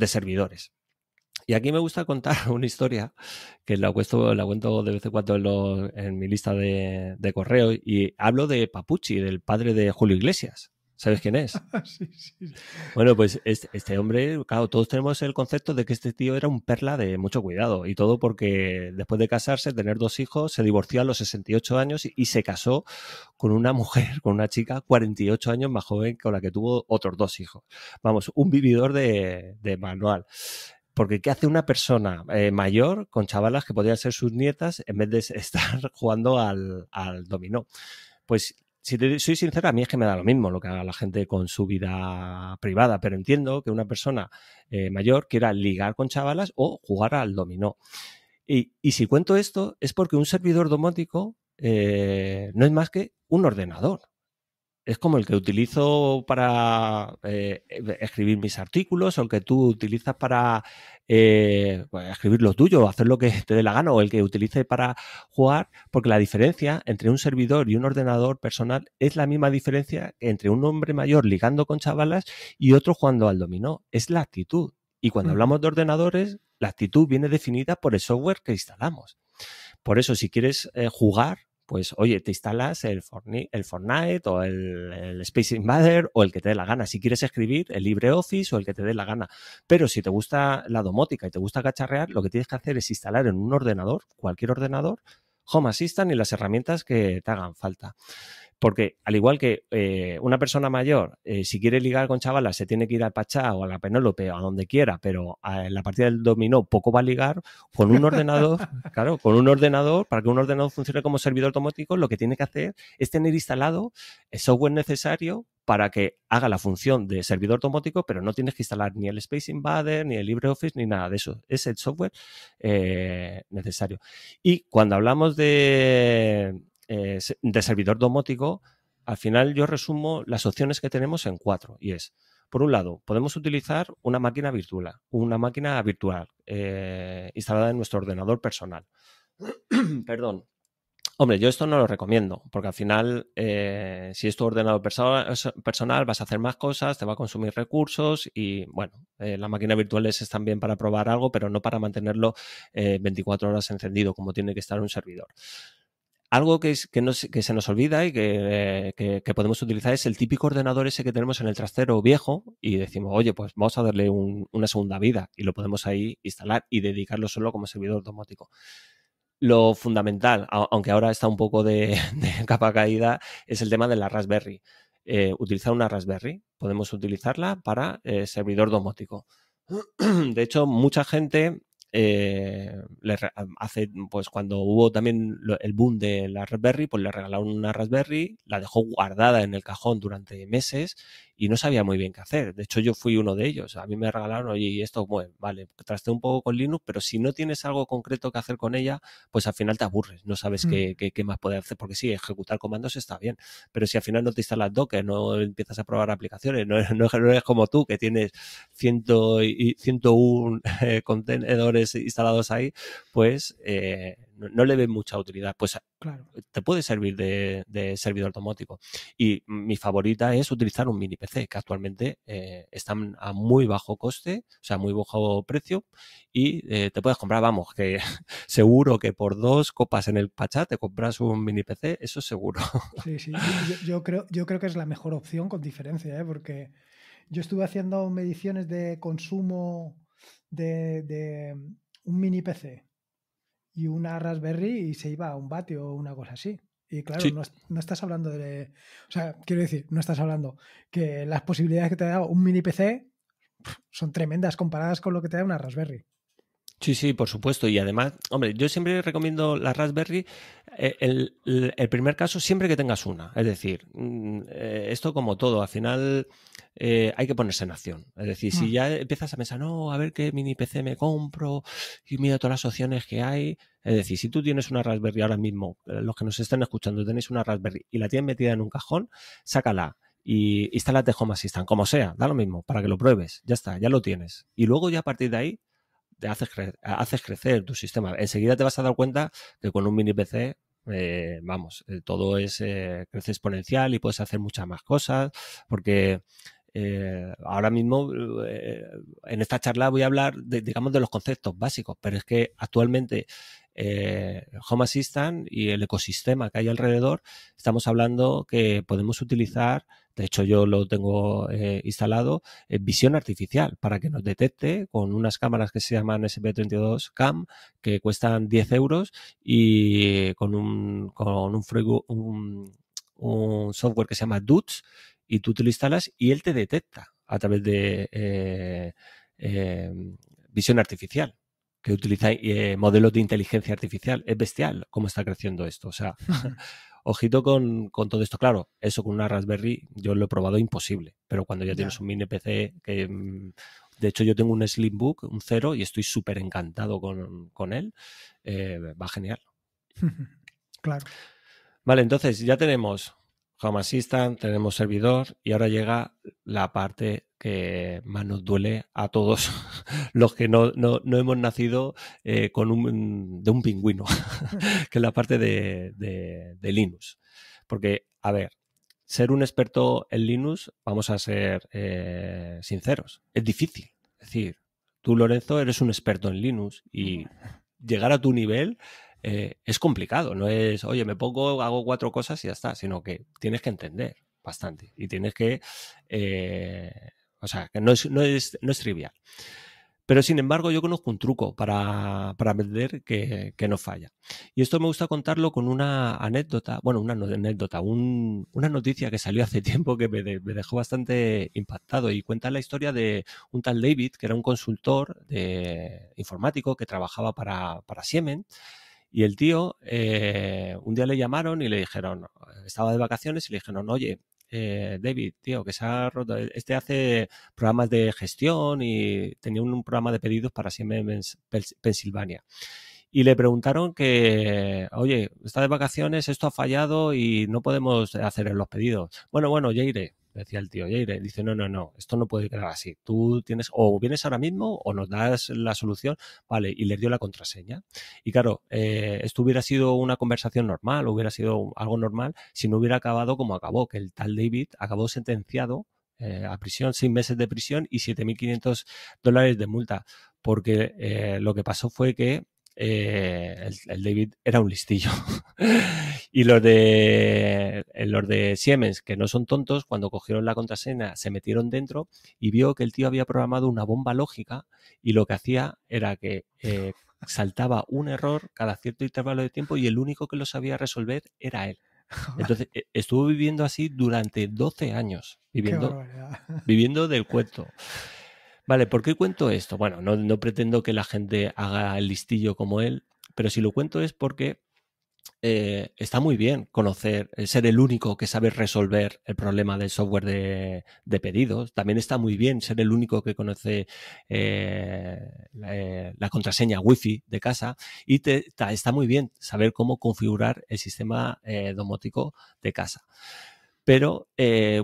servidores. Y aquí me gusta contar <laughs> una historia que la, cuento, la cuento de vez en cuando en, en mi lista de, de correo y hablo de Papucci, del padre de Julio Iglesias. ¿Sabes quién es? <laughs> Bueno, pues este, este, hombre, claro, todos tenemos el concepto de que este tío era un perla de mucho cuidado y todo porque después de casarse, tener dos hijos, se divorció a los 68 años y, se casó con una mujer, con una chica 48 años más joven con la que tuvo otros dos hijos. Vamos, un vividor de, manual. Porque ¿qué hace una persona eh, mayor con chavalas que podrían ser sus nietas en vez de <laughs> estar jugando al, al dominó? Pues si soy sincera a mí es que me da lo mismo lo que haga la gente con su vida privada, pero entiendo que una persona eh, mayor quiera ligar con chavalas o jugar al dominó. Y, si cuento esto, es porque un servidor domótico eh, no es más que un ordenador es como el que utilizo para eh, eh, escribir mis artículos o el que tú utilizas para eh, pues, escribir lo escribir o tuyo, hacer lo que <laughs> te dé la gana o el que utilice para jugar, porque la diferencia entre un servidor y un ordenador personal es la misma diferencia entre un hombre mayor ligando con chavalas y otro jugando al dominó, es la actitud. Y cuando hablamos de ordenadores, la actitud viene definida por el software que instalamos. Por eso, si quieres jugar, pues oye, te instalas el, Fortnite, el o el, el, Space Invader o el que te dé la gana. Si quieres escribir, el LibreOffice o el que te dé la gana. Pero si te gusta la domótica y te gusta cacharrear, lo que tienes que hacer es instalar en un ordenador, cualquier ordenador, Home Assistant y las herramientas que te hagan falta. Porque al igual que eh, una persona mayor, eh, si quiere ligar con chavalas, se tiene que ir al Pachá o a la Penólope o a donde quiera, pero ah, en la partida del dominó poco va a ligar con un ordenador, <laughs> claro, con un ordenador, para que un ordenador funcione como servidor automático, lo que tiene que hacer es tener instalado el software necesario para que haga la función de servidor automático, pero no tienes que instalar ni el Space Invader, ni el LibreOffice, ni nada de eso. Es el software eh, necesario. Y cuando hablamos de, eh, de servidor domótico, al final yo resumo las opciones que tenemos en cuatro. Y es, por un lado, podemos utilizar una máquina virtual, una máquina virtual eh, instalada en nuestro ordenador personal. <clears throat> Perdón. Hombre, yo esto no lo recomiendo, porque al final, eh, si es tu ordenador personal, vas a hacer más cosas, te va a consumir recursos y, bueno, la las máquinas virtuales están bien para probar algo, pero no para mantenerlo 24 horas encendido, como tiene que estar un servidor. Algo que, se nos olvida y que, podemos utilizar es el típico ordenador ese que tenemos en el trastero viejo y decimos, oye, pues vamos a darle una segunda vida y lo podemos ahí instalar y dedicarlo solo como servidor domótico lo fundamental, aunque ahora está un poco <laughs> de, capa caída, es el tema de la Raspberry. Eh, utilizar una Raspberry, podemos utilizarla para eh, servidor domótico. <clears throat> De hecho, mucha gente eh, le, hace, pues cuando hubo también el boom de la Raspberry, pues le regalaron una Raspberry, la dejó guardada en el cajón durante meses y no sabía muy bien qué hacer. De hecho, yo fui uno de ellos. A mí me regalaron, oye, y esto, bueno, vale, traste un poco con Linux, pero si no tienes algo concreto que hacer con ella, pues al final te aburres, no sabes mm. qué, más puedes hacer, porque sí, ejecutar comandos está bien, pero si al final no te instalas Docker, no empiezas a probar aplicaciones, no, <laughs> eres como tú, que tienes ciento y, 101 eh, contenedores instalados ahí, pues... Eh, no, le ves mucha utilidad. Pues ah, claro. te puede servir de, servidor automático. Y mi favorita es utilizar un mini que actualmente eh, están a muy bajo coste, o sea, muy bajo precio, y eh, te puedes comprar, vamos, que <laughs> seguro que por dos copas en el Pachá te compras un mini PC, eso seguro. Sí, sí, yo, creo, yo creo que es la mejor opción con diferencia, ¿eh? porque yo estuve haciendo mediciones de consumo de, de mm, un mini PC y una Raspberry y se iba a un vatio o una cosa así. Y claro, no, no, estás hablando de. O sea, quiero decir, no estás hablando que las posibilidades que te da un mini PC son tremendas comparadas con lo que te da una Raspberry. Sí, sí, por supuesto. Y además, hombre, yo siempre recomiendo la Raspberry. Eh, el, primer caso, siempre que tengas una. Es decir, mm, eh, esto como todo, al final eh, hay que ponerse en acción. Es decir, si mm. ya empiezas a pensar, no, a ver qué mini PC me compro y mira todas las opciones que hay. Es decir, si tú tienes una Raspberry ahora mismo, los que nos están escuchando tenéis una Raspberry y la tienes metida en un cajón, sácala y instálate Home Assistant, como sea, da lo mismo, para que lo pruebes. Ya está, ya lo tienes. Y luego ya a partir de ahí te haces, haces crecer tu sistema. Enseguida te vas a dar cuenta que con un mini PC eh, vamos, eh, todo es eh, crece exponencial y puedes hacer muchas más cosas, porque ahora mismo en esta charla voy a hablar, digamos, de los conceptos básicos, pero es que actualmente eh, Home Assistant y el ecosistema que hay alrededor, estamos hablando que podemos utilizar, de hecho yo lo tengo eh, instalado, eh, visión artificial para que nos detecte con unas cámaras que se llaman SP32 CAM, que cuestan 10 euros y con un, software que se llama DUTS y tú te lo instalas y él te detecta a través de visión artificial que utiliza eh, modelos de inteligencia artificial. Es bestial cómo está creciendo esto. O sea, <laughs> <laughs> ojito con, todo esto. Claro, eso con una Raspberry yo lo he probado imposible, pero cuando ya, tienes un mini PC que... Mm, de hecho, yo tengo un Slimbook, un cero, y estoy súper encantado con, él. Eh, va genial. <laughs> claro. Vale, entonces ya tenemos Home Assistant, tenemos servidor y ahora llega la parte que más nos duele a todos <laughs> los que no, hemos nacido eh, con un, de un pingüino, <laughs> que es la parte de, Linux. Porque, a ver, ser un experto en Linux, vamos a ser eh, sinceros, es difícil. Es decir, tú, Lorenzo, eres un experto en Linux y llegar a tu nivel eh, es complicado. No es, oye, me pongo, hago cuatro cosas y ya está, sino que tienes que entender bastante y tienes que o sea, que no es, no es, no es trivial. Pero sin embargo, yo conozco un truco para, para vender que, que, no falla. Y esto me gusta contarlo con una anécdota, bueno, una anécdota, un, una noticia que salió hace <laughs> tiempo que me, dejó bastante impactado y cuenta la historia de un tal David, que era un consultor de, informático que trabajaba para, para Siemens. Y el tío, eh, un día le llamaron y le dijeron, estaba de vacaciones y le dijeron, oye, eh, David, tío, que se ha roto. E, este hace programas de gestión y tenía un, programa de pedidos para Siemens Pensilvania. Y le preguntaron que, oye, está de vacaciones, esto ha fallado y no podemos hacer los pedidos. Bueno, bueno, ya iré decía el tío, Yeire, dice, no, no, no, esto no puede quedar así. Tú tienes, o vienes ahora mismo o nos das la solución, vale, y le dio la contraseña. Y claro, eh, esto hubiera sido una conversación normal, hubiera sido algo normal si no hubiera acabado como acabó, que el tal David acabó sentenciado eh, a prisión, seis meses de prisión y 7.500 dólares de multa, porque eh, lo que pasó fue que eh, el, David era un listillo. <laughs> y los de, eh, los de Siemens, que no son tontos, cuando cogieron la contraseña se metieron dentro y vio que el tío había programado una bomba lógica y lo que hacía era que eh, saltaba un error cada cierto intervalo de tiempo y el único que lo sabía resolver era él. <laughs> Entonces e, estuvo viviendo así durante 12 años, viviendo, viviendo del cuento. Vale, ¿por qué cuento esto? Bueno, no, pretendo que la gente haga el listillo como él, pero si lo cuento es porque eh, está muy bien conocer, eh, ser el único que sabe resolver el problema del software de, pedidos. También está muy bien ser el único que conoce eh, la, contraseña Wi-Fi de casa. Y está muy bien saber cómo configurar el sistema domótico de casa. Pero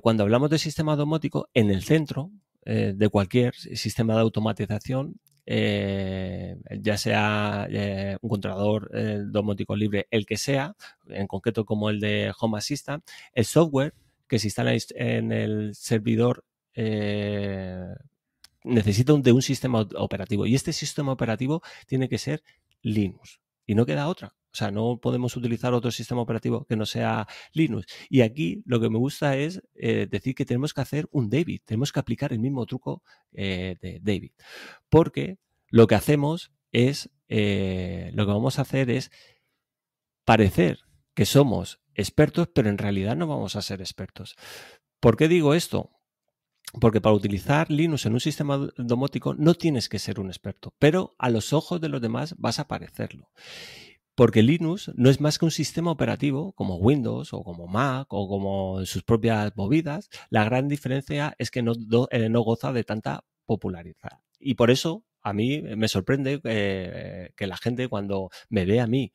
cuando hablamos de sistema domótico, en el centro, eh, de cualquier sistema de automatización, eh, ya sea eh, un controlador domótico libre, el que sea, en concreto como el de Home Assistant, el software que se instala en el servidor necesita de un sistema operativo y este sistema operativo tiene que ser Linux y no queda otra. O sea, no podemos utilizar otro sistema operativo que no sea Linux. Y aquí lo que me gusta es eh, decir que tenemos que hacer un David, tenemos que aplicar el mismo truco eh, de David. Porque lo que hacemos es, eh, lo que vamos a hacer es parecer que somos expertos, pero en realidad no vamos a ser expertos. ¿Por qué digo esto? Porque para utilizar Linux en un sistema domótico no tienes que ser un experto, pero a los ojos de los demás vas a parecerlo porque Linux no es más que un sistema operativo como Windows o como Mac o como sus propias movidas. La gran diferencia es que eh, no, goza de tanta popularidad. Y por eso a mí me sorprende eh, que la gente cuando me ve a mí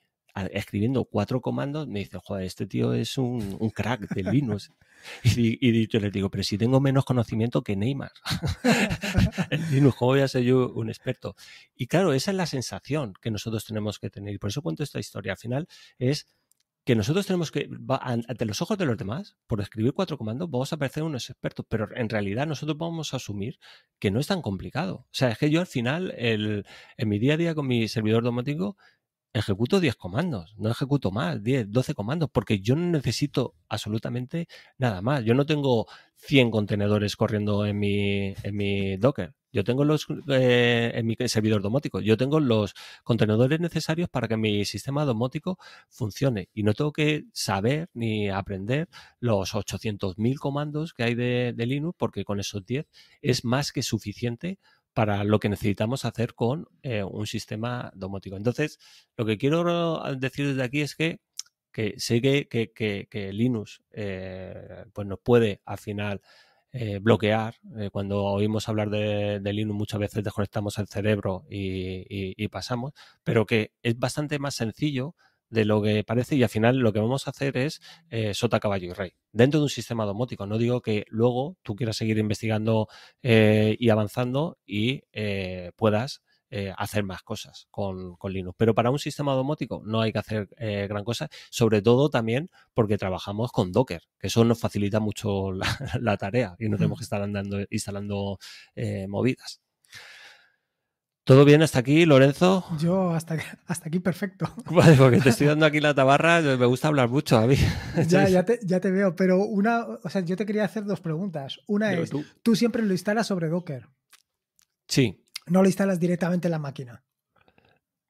escribiendo cuatro comandos me dice, joder, este tío es un, un crack de <laughs> Linux. Y, y, yo les digo, pero si tengo menos conocimiento que Neymar. en Linux, ¿cómo voy a ser yo un experto? Y claro, esa es la sensación que nosotros tenemos que tener. Y por eso cuento esta historia. Al final es que nosotros tenemos que, ante los ojos de los demás, por escribir cuatro comandos, vamos a parecer unos expertos, pero en realidad nosotros vamos a asumir que no es tan complicado. O sea, es que yo al final, el, en mi día a día con mi servidor domótico, ejecuto 10 comandos, no ejecuto más, 10, 12 comandos, porque yo no necesito absolutamente nada más. Yo no tengo 100 contenedores corriendo en mi, en mi Docker. Yo tengo los eh, en mi servidor domótico, yo tengo los contenedores necesarios para que mi sistema domótico funcione y no tengo que saber ni aprender los 800.000 comandos que hay de, de Linux porque con esos 10 es más que suficiente para lo que necesitamos hacer con eh, un sistema domótico. Entonces, lo que quiero eh, decir desde aquí es que, que sé que, Linux eh, pues nos puede al final bloquear. cuando oímos hablar de, Linux muchas veces desconectamos el cerebro y pasamos, pero que es bastante más sencillo de lo que parece y al final lo que vamos a hacer es eh, sota, caballo y rey. Dentro de un sistema domótico, no digo que luego tú quieras seguir investigando eh, y avanzando y eh, puedas hacer más cosas con, con, Linux. Pero para un sistema domótico no hay que hacer gran cosa, sobre todo también porque trabajamos con Docker, que eso nos facilita mucho <laughs> la, la tarea y no tenemos que estar andando, instalando movidas. ¿Todo bien hasta aquí, Lorenzo? Yo hasta, hasta aquí perfecto. <laughs> Vale, porque te estoy dando aquí la tabarra, me gusta hablar mucho a mí. Ya, te, veo, pero una, o sea, yo te quería hacer dos preguntas. Una es, tú... siempre lo instalas sobre Docker? Sí. ¿No lo instalas directamente en la máquina?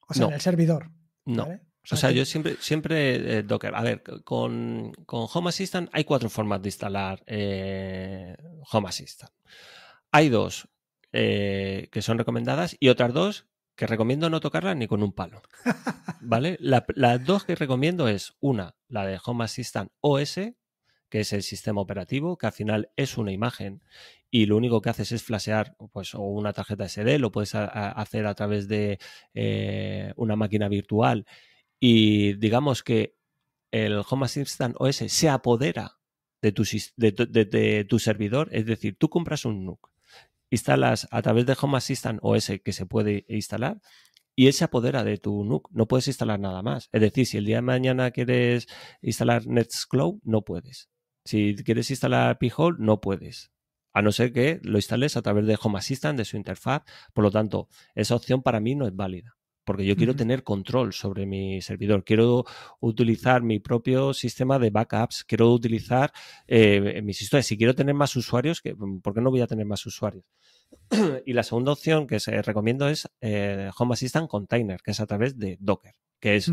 O sea, en el servidor. No. O sea, yo siempre, siempre eh, Docker. A ver, con, Home Assistant hay cuatro formas de instalar eh, Home Assistant. Hay dos, eh, que son recomendadas y otras dos que recomiendo no tocarlas ni con un palo. <laughs> ¿Vale? las dos que recomiendo es una, la de Home Assistant OS, que es el sistema operativo, que al final es una imagen y lo único que haces es flashear pues, o una tarjeta SD, lo puedes hacer a través de eh, una máquina virtual y digamos que el Home Assistant OS se apodera de de tu servidor, es decir, tú compras un NUC instalas a través de Home Assistant OS que se puede instalar y ese apodera de tu NUC. No puedes instalar nada más. Es decir, si el día de mañana quieres instalar Nextcloud, no puedes. Si quieres instalar P-Hole, no puedes. A no ser que lo instales a través de Home Assistant, de su interfaz. Por lo tanto, esa opción para mí no es válida porque yo quiero tener control sobre mi servidor, quiero utilizar mi propio sistema de backups, quiero utilizar eh, mis historias. Si quiero tener más usuarios, mm, ¿por qué no voy a tener más usuarios? <clears throat> y la segunda opción que se recomiendo es eh, Home Assistant Container, que es a través de Docker, que es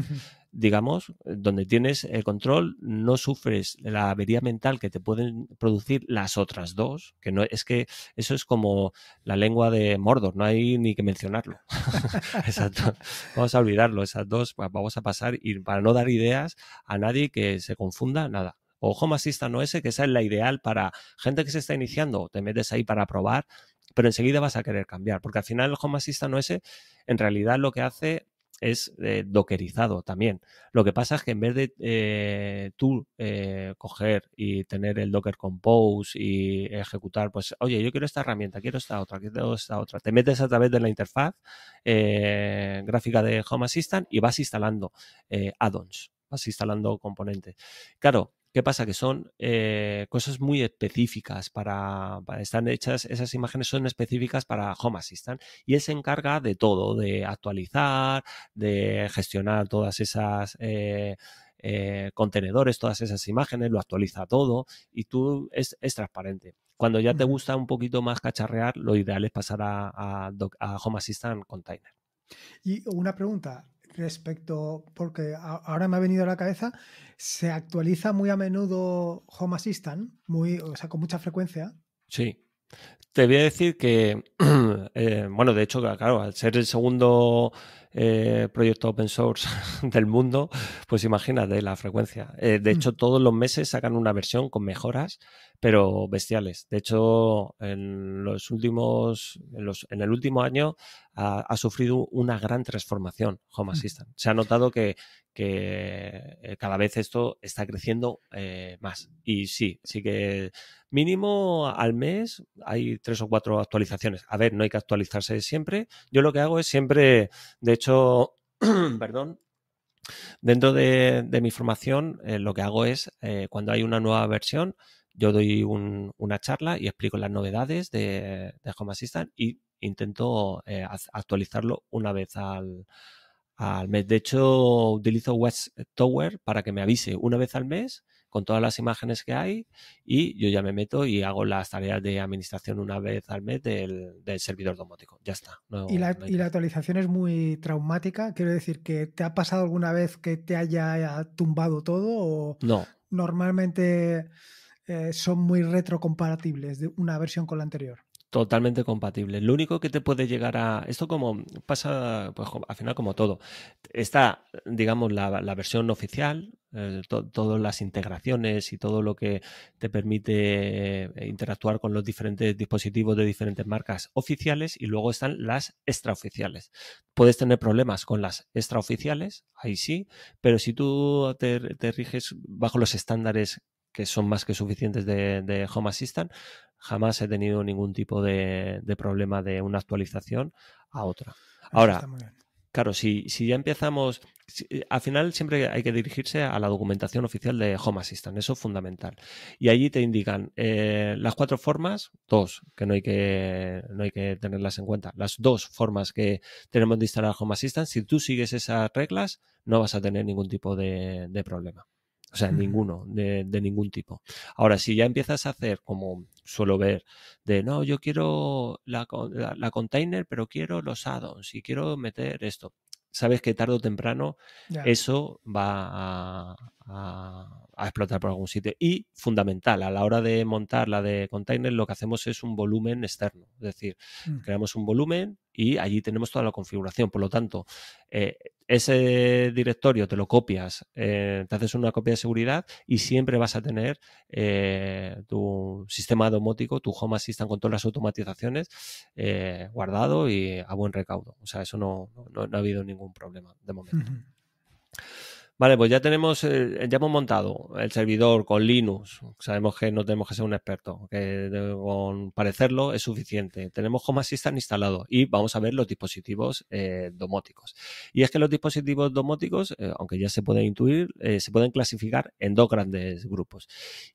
digamos, donde tienes el control, no sufres la avería mental que te pueden producir las otras dos, que no es que eso es como la lengua de Mordor, no hay ni que mencionarlo. <laughs> Vamos a olvidarlo, esas dos vamos a pasar y para no dar ideas a nadie que se confunda, nada. O Home no ese, que esa es la ideal para gente que se está iniciando, te metes ahí para probar, pero enseguida vas a querer cambiar, porque al final el Home no ese en realidad lo que hace es eh, dockerizado también. Lo que pasa es que en vez de eh, tú eh, coger y tener el Docker Compose y ejecutar, pues, oye, yo quiero esta herramienta, quiero esta otra, quiero esta otra, te metes a través de la interfaz gráfica de Home Assistant y vas instalando add-ons, vas instalando componentes. Claro, ¿Qué pasa? Que son eh, cosas muy específicas para, Están hechas, esas imágenes son específicas para Home Assistant y él se encarga de todo, de actualizar, de gestionar todas esas... Eh, eh, contenedores, todas esas imágenes, lo actualiza todo y tú es, transparente. Cuando ya te gusta un poquito más cacharrear, lo ideal es pasar a, a Home Assistant Container. Y una pregunta, respecto, porque ahora me ha venido a la cabeza, se actualiza muy a menudo Home Assistant, muy, o sea, con mucha frecuencia. Sí. Te voy a decir que, <clears throat> eh, bueno, de hecho, claro, al ser el segundo eh, proyecto open source <laughs> del mundo, pues imagínate la frecuencia. Eh, de mm. hecho, todos los meses sacan una versión con mejoras pero bestiales. De hecho, en los últimos, en, el último año ha, sufrido una gran transformación Home mm. Assistant. Se ha notado que, eh, cada vez esto está creciendo eh, más. Y sí, sí que mínimo al mes hay tres o cuatro actualizaciones. A ver, no hay que actualizarse siempre. Yo lo que hago es siempre, de hecho, <clears throat> perdón, dentro de, mi formación eh, lo que hago es cuando hay una nueva versión, yo doy una charla y explico las novedades de, Home Assistant y intento eh, actualizarlo una vez al, mes. De hecho, utilizo West Tower para que me avise una vez al mes con todas las imágenes que hay y yo ya me meto y hago las tareas de administración una vez al mes del, servidor domótico. Ya está. ¿Y, la, y la actualización es muy traumática. Quiero decir, que ¿te ha pasado alguna vez que te haya tumbado todo? O no. Normalmente eh, son muy retrocompatibles de una versión con la anterior. Totalmente compatible. Lo único que te puede llegar a. Esto, como pasa, pues al final, como todo. Está, digamos, la, versión oficial, eh, todas las integraciones y todo lo que te permite eh, interactuar con los diferentes dispositivos de diferentes marcas oficiales y luego están las extraoficiales. Puedes tener problemas con las extraoficiales, ahí sí, pero si tú te riges bajo los estándares que son más que suficientes de, Home Assistant, jamás he tenido ningún tipo de, problema de una actualización a otra. Ahora, claro, si, si ya empezamos, eh, al final siempre hay que dirigirse a la documentación oficial de Home Assistant, eso es fundamental. Y allí te indican eh, las cuatro formas, dos, que no hay que, no hay que tenerlas en cuenta, las dos formas que tenemos de instalar Home Assistant, si tú sigues esas reglas, no vas a tener ningún tipo de problema. O sea, ninguno, de, ningún tipo. Ahora, si ya empiezas a hacer, como suelo ver, de no, yo quiero la, container, pero quiero los add-ons y quiero meter esto. Sabes que tarde o temprano eso va a, explotar por algún sitio. Y fundamental, a la hora de montar la de container, lo que hacemos es un volumen externo. Es decir, mm. creamos un volumen y allí tenemos toda la configuración. Por lo tanto, eh, ese directorio te lo copias, eh, te haces una copia de seguridad y siempre vas a tener eh, tu sistema domótico, tu Home Assistant con todas las automatizaciones eh, guardado y a buen recaudo. O sea, eso no, ha habido ningún problema de momento. Vale, pues ya tenemos, ya hemos montado el servidor con Linux. Sabemos que no tenemos que ser un experto, que con parecerlo es suficiente. Tenemos Home Assistant instalado y vamos a ver los dispositivos eh, domóticos. Y es que los dispositivos domóticos, eh, aunque ya se pueden intuir, eh, se pueden clasificar en dos grandes grupos.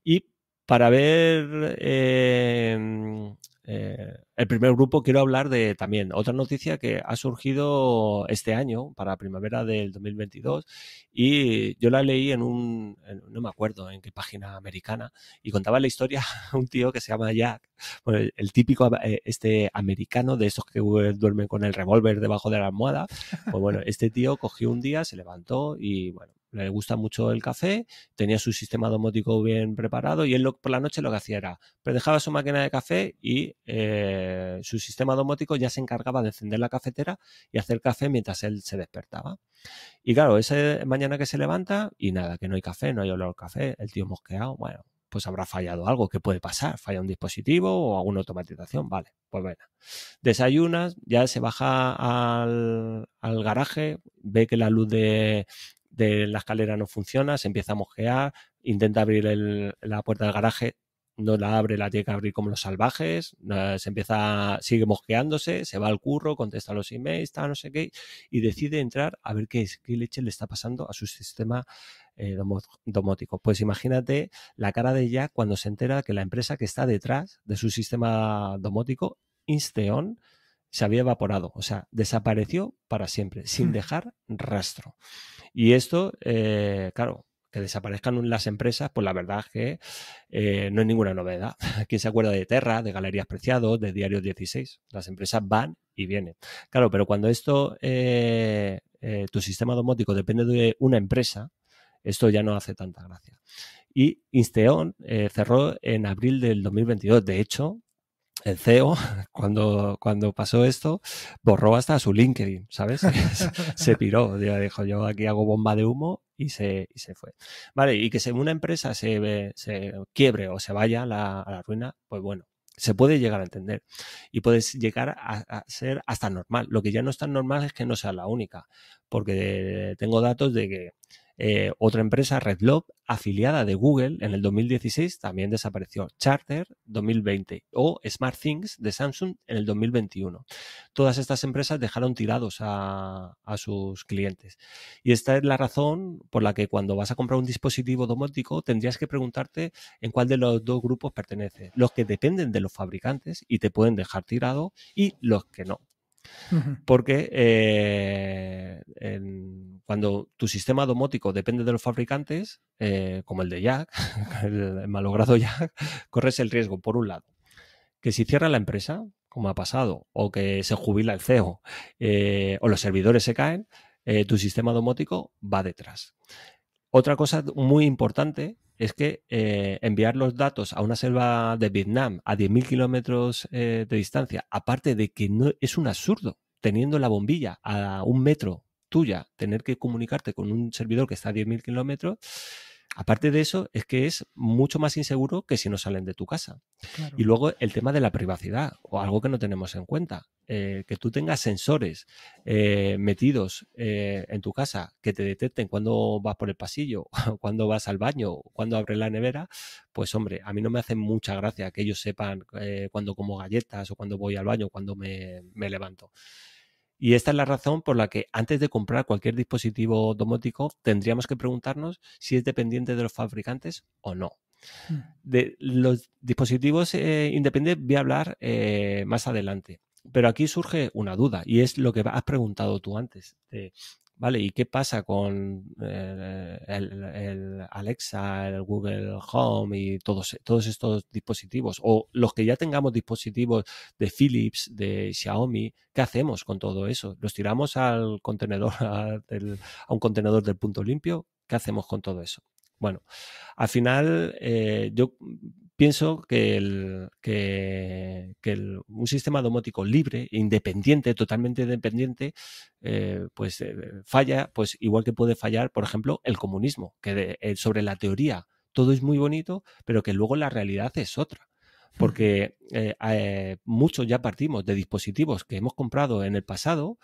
Y para ver eh, eh, el primer grupo, quiero hablar de también otra noticia que ha surgido este año, para primavera del 2022, y yo la leí en un, no me acuerdo en qué página americana, y contaba la historia a <laughs> un tío que se llama Jack, el, típico eh, este americano de esos que duermen con el revólver debajo de la almohada. Pues bueno, este tío cogió un día, se levantó y bueno, le gusta mucho el café, tenía su sistema domótico bien preparado y él por la noche lo que hacía era, dejaba su máquina de café y eh, su sistema domótico ya se encargaba de encender la cafetera y hacer café mientras él se despertaba. Y claro, esa mañana que se levanta y nada, que no hay café, no hay olor al café, el tío mosqueado, bueno, pues habrá fallado algo, ¿qué puede pasar? ¿Falla un dispositivo o alguna automatización? Vale, pues bueno. Desayunas, ya se baja al garaje, ve que la luz de, la escalera no funciona, se empieza a mosquear intenta abrir la puerta del garaje, no la abre, la tiene que abrir como los salvajes, se empieza, sigue mosqueándose, se va al curro, contesta los emails, está no sé qué, y decide entrar a ver qué, qué leche le está pasando a su sistema eh, domótico. Pues imagínate la cara de ella cuando se entera que la empresa que está detrás de su sistema domótico, Insteon, se había evaporado, o sea, desapareció para siempre, sin mm. dejar rastro. Y esto, eh, claro, que desaparezcan las empresas, pues la verdad es que eh, no es ninguna novedad. <laughs> ¿Quién se acuerda de Terra, de Galerías Preciados, de Diario 16? Las empresas van y vienen. Claro, pero cuando esto, eh, tu sistema domótico depende de una empresa, esto ya no hace tanta gracia. Y Insteon cerró en abril del 2022. De hecho, el CEO, cuando, cuando pasó esto, borró hasta su LinkedIn, ¿sabes? <laughs> se piró, dijo yo aquí hago bomba de humo y se, y se fue. Vale, y que una empresa se, quiebre o se vaya a la, ruina, pues bueno, se puede llegar a entender y puedes llegar a, ser hasta normal. Lo que ya no es tan normal es que no sea la única, porque tengo datos de que eh, otra empresa, Lob, afiliada de Google, en el 2016 también desapareció. Charter, 2020. O SmartThings de Samsung en el 2021. Todas estas empresas dejaron tirados a, sus clientes. Y esta es la razón por la que cuando vas a comprar un dispositivo domótico tendrías que preguntarte en cuál de los dos grupos pertenece. Los que dependen de los fabricantes y te pueden dejar tirado y los que no. Porque eh, cuando tu sistema domótico depende de los fabricantes, eh, como el de Jack, <laughs> el malogrado Jack, corres el riesgo, por un lado, que si cierra la empresa, como ha pasado, o que se jubila el CEO, eh, o los servidores se caen, tu sistema domótico va detrás. Otra cosa muy importante es que eh, enviar los datos a una selva de Vietnam a 10.000 kilómetros eh, de distancia, aparte de que no, es un absurdo, teniendo la bombilla a un metro tuya, tener que comunicarte con un servidor que está a 10.000 kilómetros, Aparte de eso, es que es mucho más inseguro que si no salen de tu casa. Y luego el tema de la privacidad, o algo que no tenemos en cuenta, eh, que tú tengas sensores eh, metidos eh, en tu casa que te detecten cuando vas por el pasillo, <laughs> cuando vas al baño, cuando abres la nevera, pues hombre, a mí no me hace mucha gracia que ellos sepan cuando como galletas o cuando voy al baño, cuando me levanto. Y esta es la razón por la que antes de comprar cualquier dispositivo domótico tendríamos que preguntarnos si es dependiente de los fabricantes o no. Hmm. De los dispositivos eh, independientes voy a hablar eh, más adelante. Pero aquí surge una duda y es lo que has preguntado tú antes. De ¿Vale? ¿Y qué pasa con eh, el, Alexa, el Google Home y todos, todos estos dispositivos? O los que ya tengamos dispositivos de Philips, de Xiaomi, ¿qué hacemos con todo eso? ¿Los tiramos al contenedor, <laughs> a, del, un contenedor del punto limpio? ¿Qué hacemos con todo eso? Bueno, al final eh, yo pienso que, que, un sistema domótico libre, independiente, totalmente independiente, eh, pues eh, falla, pues igual que puede fallar, por ejemplo, el comunismo, que eh, sobre la teoría todo es muy bonito, pero que luego la realidad es otra. Porque muchos ya partimos de dispositivos que hemos comprado en el pasado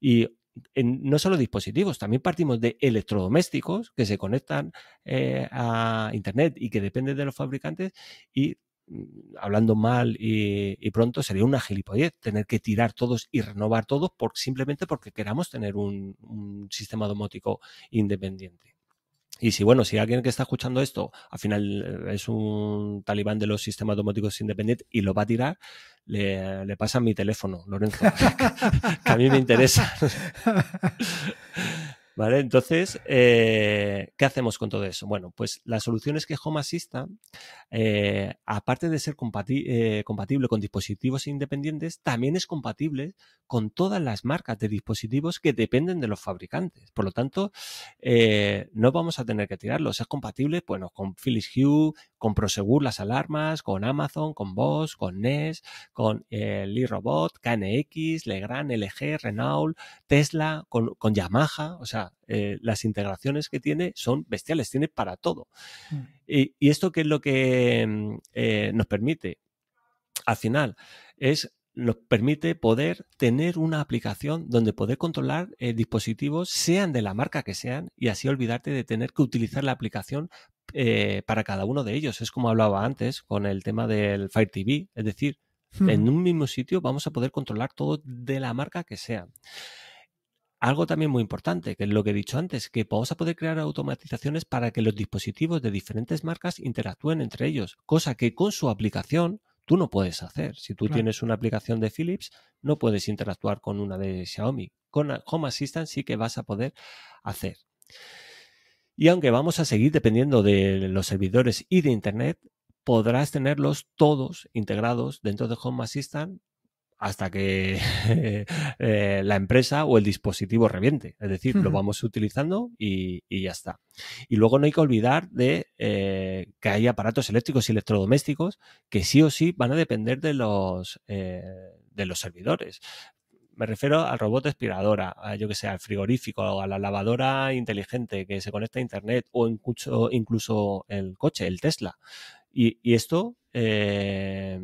y no solo dispositivos, también partimos de electrodomésticos que se conectan eh, a Internet y que dependen de los fabricantes y mm, hablando mal y, pronto sería una gilipollez tener que tirar todos y renovar todos por, simplemente porque queramos tener un sistema domótico independiente. Y si, bueno, si alguien que está escuchando esto, al final eh, es un talibán de los sistemas domóticos independientes y lo va a tirar, le, pasa pasan mi teléfono, Lorenzo, <laughs> que a mí me interesa. <laughs> ¿Vale? Entonces, eh, ¿qué hacemos con todo eso? Bueno, pues la solución es que Home Assistant, eh, aparte de ser eh, compatible con dispositivos independientes, también es compatible con todas las marcas de dispositivos que dependen de los fabricantes. Por lo tanto, eh, no vamos a tener que tirarlos. Es compatible, bueno, con Philips Hue, con Prosegur las alarmas, con Amazon, con Bosch, con NES, con eh, Lee Robot, KNX, Legrand, LG, Renault, Tesla, con, con Yamaha. O sea, eh, las integraciones que tiene son bestiales, tiene para todo. Mm. Y, esto que es lo que mm, eh, nos permite, al final, es nos permite poder tener una aplicación donde poder controlar eh, dispositivos, sean de la marca que sean, y así olvidarte de tener que utilizar la aplicación eh, para cada uno de ellos. Es como hablaba antes con el tema del Fire TV, es decir, hmm. en un mismo sitio vamos a poder controlar todo de la marca que sea. Algo también muy importante, que es lo que he dicho antes, que vamos a poder crear automatizaciones para que los dispositivos de diferentes marcas interactúen entre ellos, cosa que con su aplicación tú no puedes hacer. Si tú tienes una aplicación de Philips, no puedes interactuar con una de Xiaomi. Con Home Assistant sí que vas a poder hacer. Y aunque vamos a seguir dependiendo de los servidores y de Internet, podrás tenerlos todos integrados dentro de Home Assistant hasta que <laughs> eh, la empresa o el dispositivo reviente. Es decir, lo vamos utilizando y, ya está. Y luego no hay que olvidar de eh, que hay aparatos eléctricos y electrodomésticos que sí o sí van a depender de los, eh, de los servidores me refiero al robot aspiradora, a, yo que sea, al frigorífico, a la lavadora inteligente que se conecta a Internet o incluso, incluso el coche, el Tesla. Y, esto, eh,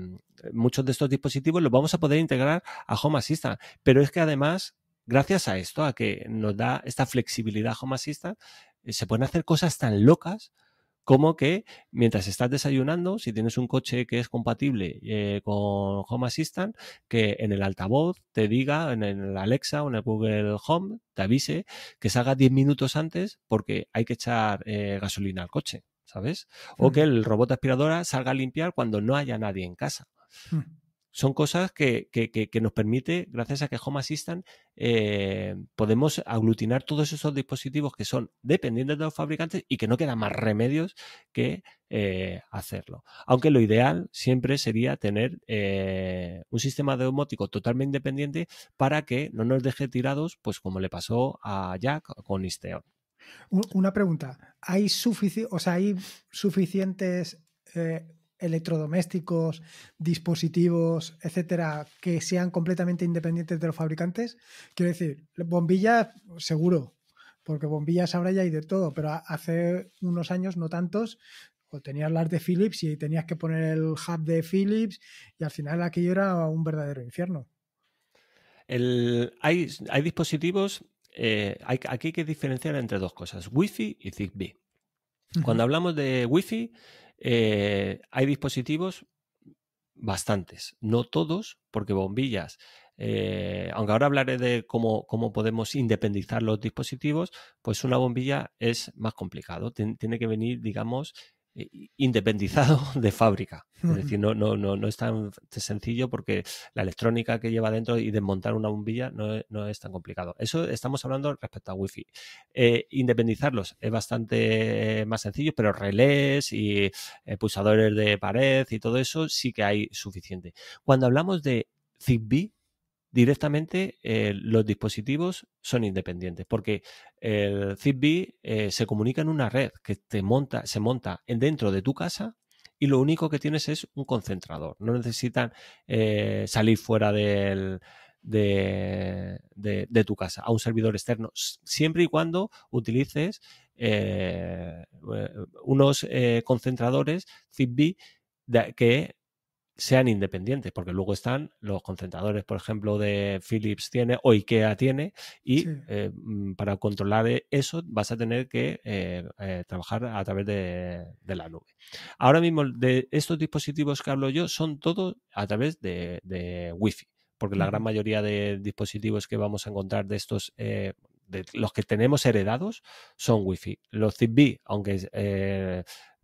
muchos de estos dispositivos los vamos a poder integrar a Home Assistant. Pero es que además, gracias a esto, a que nos da esta flexibilidad Home Assistant, eh, se pueden hacer cosas tan locas como que mientras estás desayunando, si tienes un coche que es compatible eh, con Home Assistant, que en el altavoz te diga, en el Alexa o en el Google Home, te avise que salga 10 minutos antes porque hay que echar eh, gasolina al coche, ¿sabes? O que el robot aspiradora salga a limpiar cuando no haya nadie en casa. Hmm son cosas que, nos permite, gracias a que Home Assistant, eh, podemos aglutinar todos esos dispositivos que son dependientes de los fabricantes y que no quedan más remedios que eh, hacerlo. Aunque lo ideal siempre sería tener eh, un sistema de domótico totalmente independiente para que no nos deje tirados, pues como le pasó a Jack con Isteon. Una pregunta, ¿hay, ¿hay suficientes electrodomésticos, dispositivos, etcétera, que sean completamente independientes de los fabricantes. Quiero decir, bombillas, seguro, porque bombillas ahora ya hay de todo, pero hace unos años no tantos. O tenías las de Philips y tenías que poner el hub de Philips, y al final aquello era un verdadero infierno. hay, dispositivos, eh, aquí hay que diferenciar entre dos cosas, Wi-Fi y Zigbee. Cuando hablamos de Wi-Fi, eh, hay dispositivos bastantes, no todos, porque bombillas, eh, aunque ahora hablaré de cómo, podemos independizar los dispositivos, pues una bombilla es más complicado, tiene que venir, digamos, independizado <laughs> de fábrica. Es decir, no, no, no, no es tan sencillo porque la electrónica que lleva dentro y desmontar una bombilla no es, no es tan complicado. Eso estamos hablando respecto a Wi-Fi. Eh, independizarlos es bastante eh, más sencillo, pero relés y eh, pulsadores de pared y todo eso sí que hay suficiente. Cuando hablamos de Zigbee, directamente los dispositivos son independientes, porque el Zigbee eh, se comunica en una red que te monta, se monta dentro de tu casa y lo único que tienes es un concentrador. No necesitan eh, salir fuera de, tu casa a un servidor externo, siempre y cuando utilices eh, unos concentradores Zigbee que sean independientes, porque luego están los concentradores, por ejemplo, de Philips tiene o IKEA tiene, y eh, mm, para controlar e, eso vas a tener que eh, eh, trabajar a través de, la nube. Ahora mismo, de estos dispositivos que hablo yo son todos a través de, Wi-Fi, porque la gran mayoría de dispositivos que vamos a encontrar de estos de los que tenemos heredados son Wi-Fi. Los Zigbee, aunque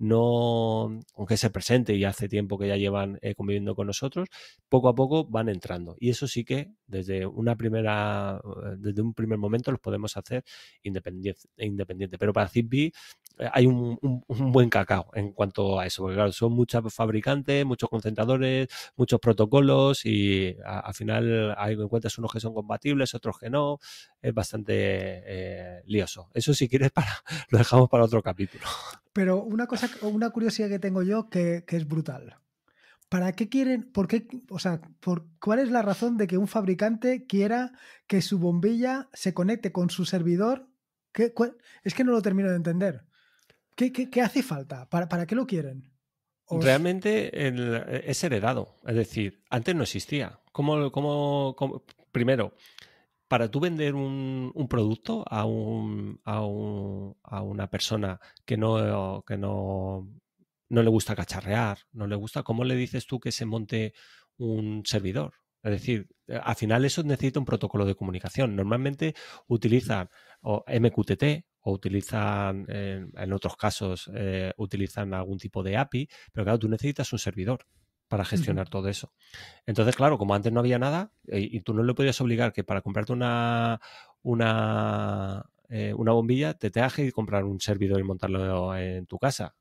no, aunque se presente y hace tiempo que ya llevan eh, conviviendo con nosotros, poco a poco van entrando. Y eso sí que desde una primera, eh, desde un primer momento los podemos hacer independiente. independiente. Pero para Zigbee eh, hay un, buen cacao en cuanto a eso, porque claro, son muchos fabricantes, muchos concentradores, muchos protocolos y al final hay, encuentras unos que son compatibles, otros que no, es bastante eh, lioso. Eso si quieres <laughs> lo dejamos para otro capítulo. Pero una cosa, una curiosidad que tengo yo que, es brutal. ¿Para qué quieren? ¿Por qué? O sea, por, ¿cuál es la razón de que un fabricante quiera que su bombilla se conecte con su servidor? ¿Qué, es que no lo termino de entender. ¿Qué, hace falta? ¿Para, qué lo quieren? Realmente es heredado. Es decir, antes no existía. cómo, primero, para tú vender un, producto a, una persona que no, le gusta cacharrear, no le gusta, ¿cómo le dices tú que se monte un servidor? Es decir, eh, al final eso necesita un protocolo de comunicación. Normalmente utilizan MQTT o utilizan, en otros casos, eh, utilizan algún tipo de API, pero claro, tú necesitas un servidor para gestionar todo eso. Entonces, claro, como antes no había nada eh, y, tú no le podías obligar que para comprarte una, una, eh, una bombilla te teaje y comprar un servidor y montarlo en tu casa.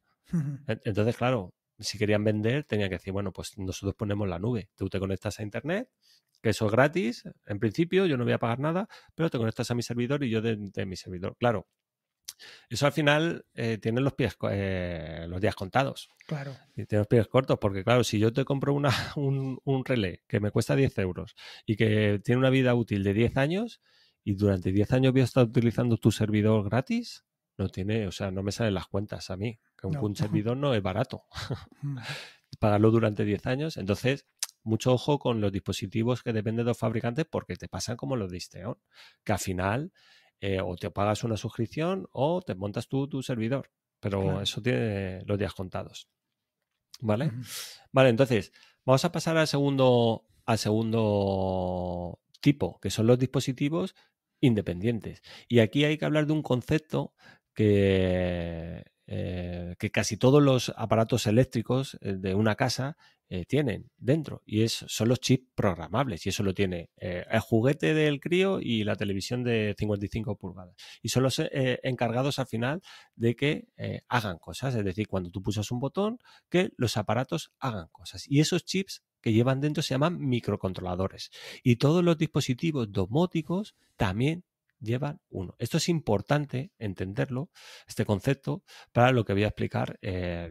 Entonces, claro, si querían vender, tenían que decir, bueno, pues nosotros ponemos la nube. Tú te conectas a Internet, que eso es gratis, en principio, yo no voy a pagar nada, pero te conectas a mi servidor y yo de mi servidor. Claro, eso al final eh, tiene los pies eh, los días contados. Claro. Y tiene los pies cortos, porque claro, si yo te compro una, <laughs> un, un, relé que me cuesta 10 euros y que tiene una vida útil de 10 años, y durante 10 años voy a estar utilizando tu servidor gratis, no tiene, o sea, no me salen las cuentas a mí, que un, servidor no es barato. <laughs> Mm. Pagarlo durante 10 años, entonces mucho ojo con los dispositivos que dependen de los fabricantes porque te pasan como los de que al final eh, o te pagas una suscripción o te montas tú tu servidor. Pero eso tiene los días contados. ¿Vale? Vale, entonces, vamos a pasar al segundo, al segundo tipo, que son los dispositivos independientes. Y aquí hay que hablar de un concepto que, eh, que casi todos los aparatos eléctricos eh, de una casa eh, tienen dentro. Y es, son los chips programables. Y eso lo tiene eh, el juguete del crío y la televisión de 55 pulgadas. Y son los eh, encargados al final de que hagan cosas. Es decir, cuando tú pulsas un botón, que los aparatos hagan cosas. Y esos chips que llevan dentro se llaman microcontroladores. Y todos los dispositivos domóticos también llevan uno. Esto es importante entenderlo, este concepto, para lo que voy a explicar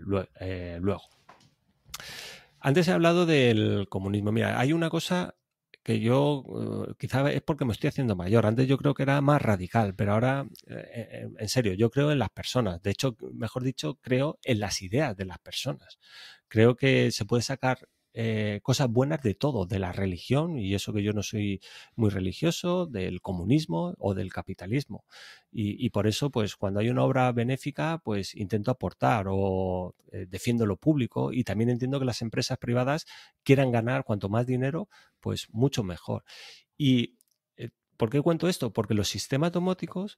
luego. Antes he hablado del comunismo. Mira, hay una cosa que yo eh, quizá es porque me estoy haciendo mayor. Antes yo creo que era más radical, pero ahora, eh, eh, en serio, yo creo en las personas. De hecho, mejor dicho, creo en las ideas de las personas. Creo que se puede sacar eh, cosas buenas de todo, de la religión, y eso que yo no soy muy religioso, del comunismo o del capitalismo. Y, por eso, pues cuando hay una obra benéfica, pues intento aportar o eh, defiendo lo público y también entiendo que las empresas privadas quieran ganar cuanto más dinero, pues mucho mejor. Y eh, ¿Por qué cuento esto? Porque los sistemas domóticos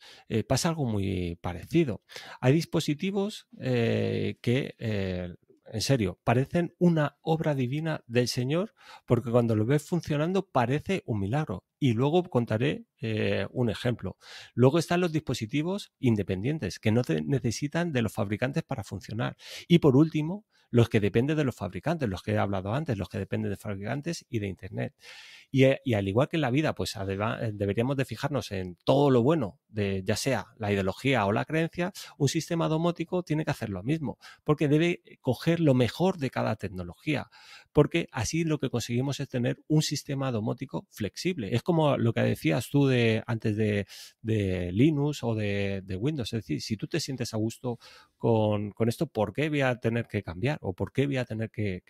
pasa algo muy parecido. Hay dispositivos que en serio, parecen una obra divina del Señor porque cuando lo ves funcionando parece un milagro. Y luego contaré eh, un ejemplo. Luego están los dispositivos independientes que no te necesitan de los fabricantes para funcionar. Y por último, los que dependen de los fabricantes, los que he hablado antes, los que dependen de fabricantes y de Internet. Y, eh, al igual que en la vida, pues eh, deberíamos de fijarnos en todo lo bueno, ya sea la ideología o la creencia, un sistema domótico tiene que hacer lo mismo, porque debe coger lo mejor de cada tecnología porque así lo que conseguimos es tener un sistema domótico flexible. Es como lo que decías tú de, antes de, Linux o de, Windows. Es decir, si tú te sientes a gusto con, esto, ¿por qué voy a tener que cambiar? ¿O por qué voy a tener que,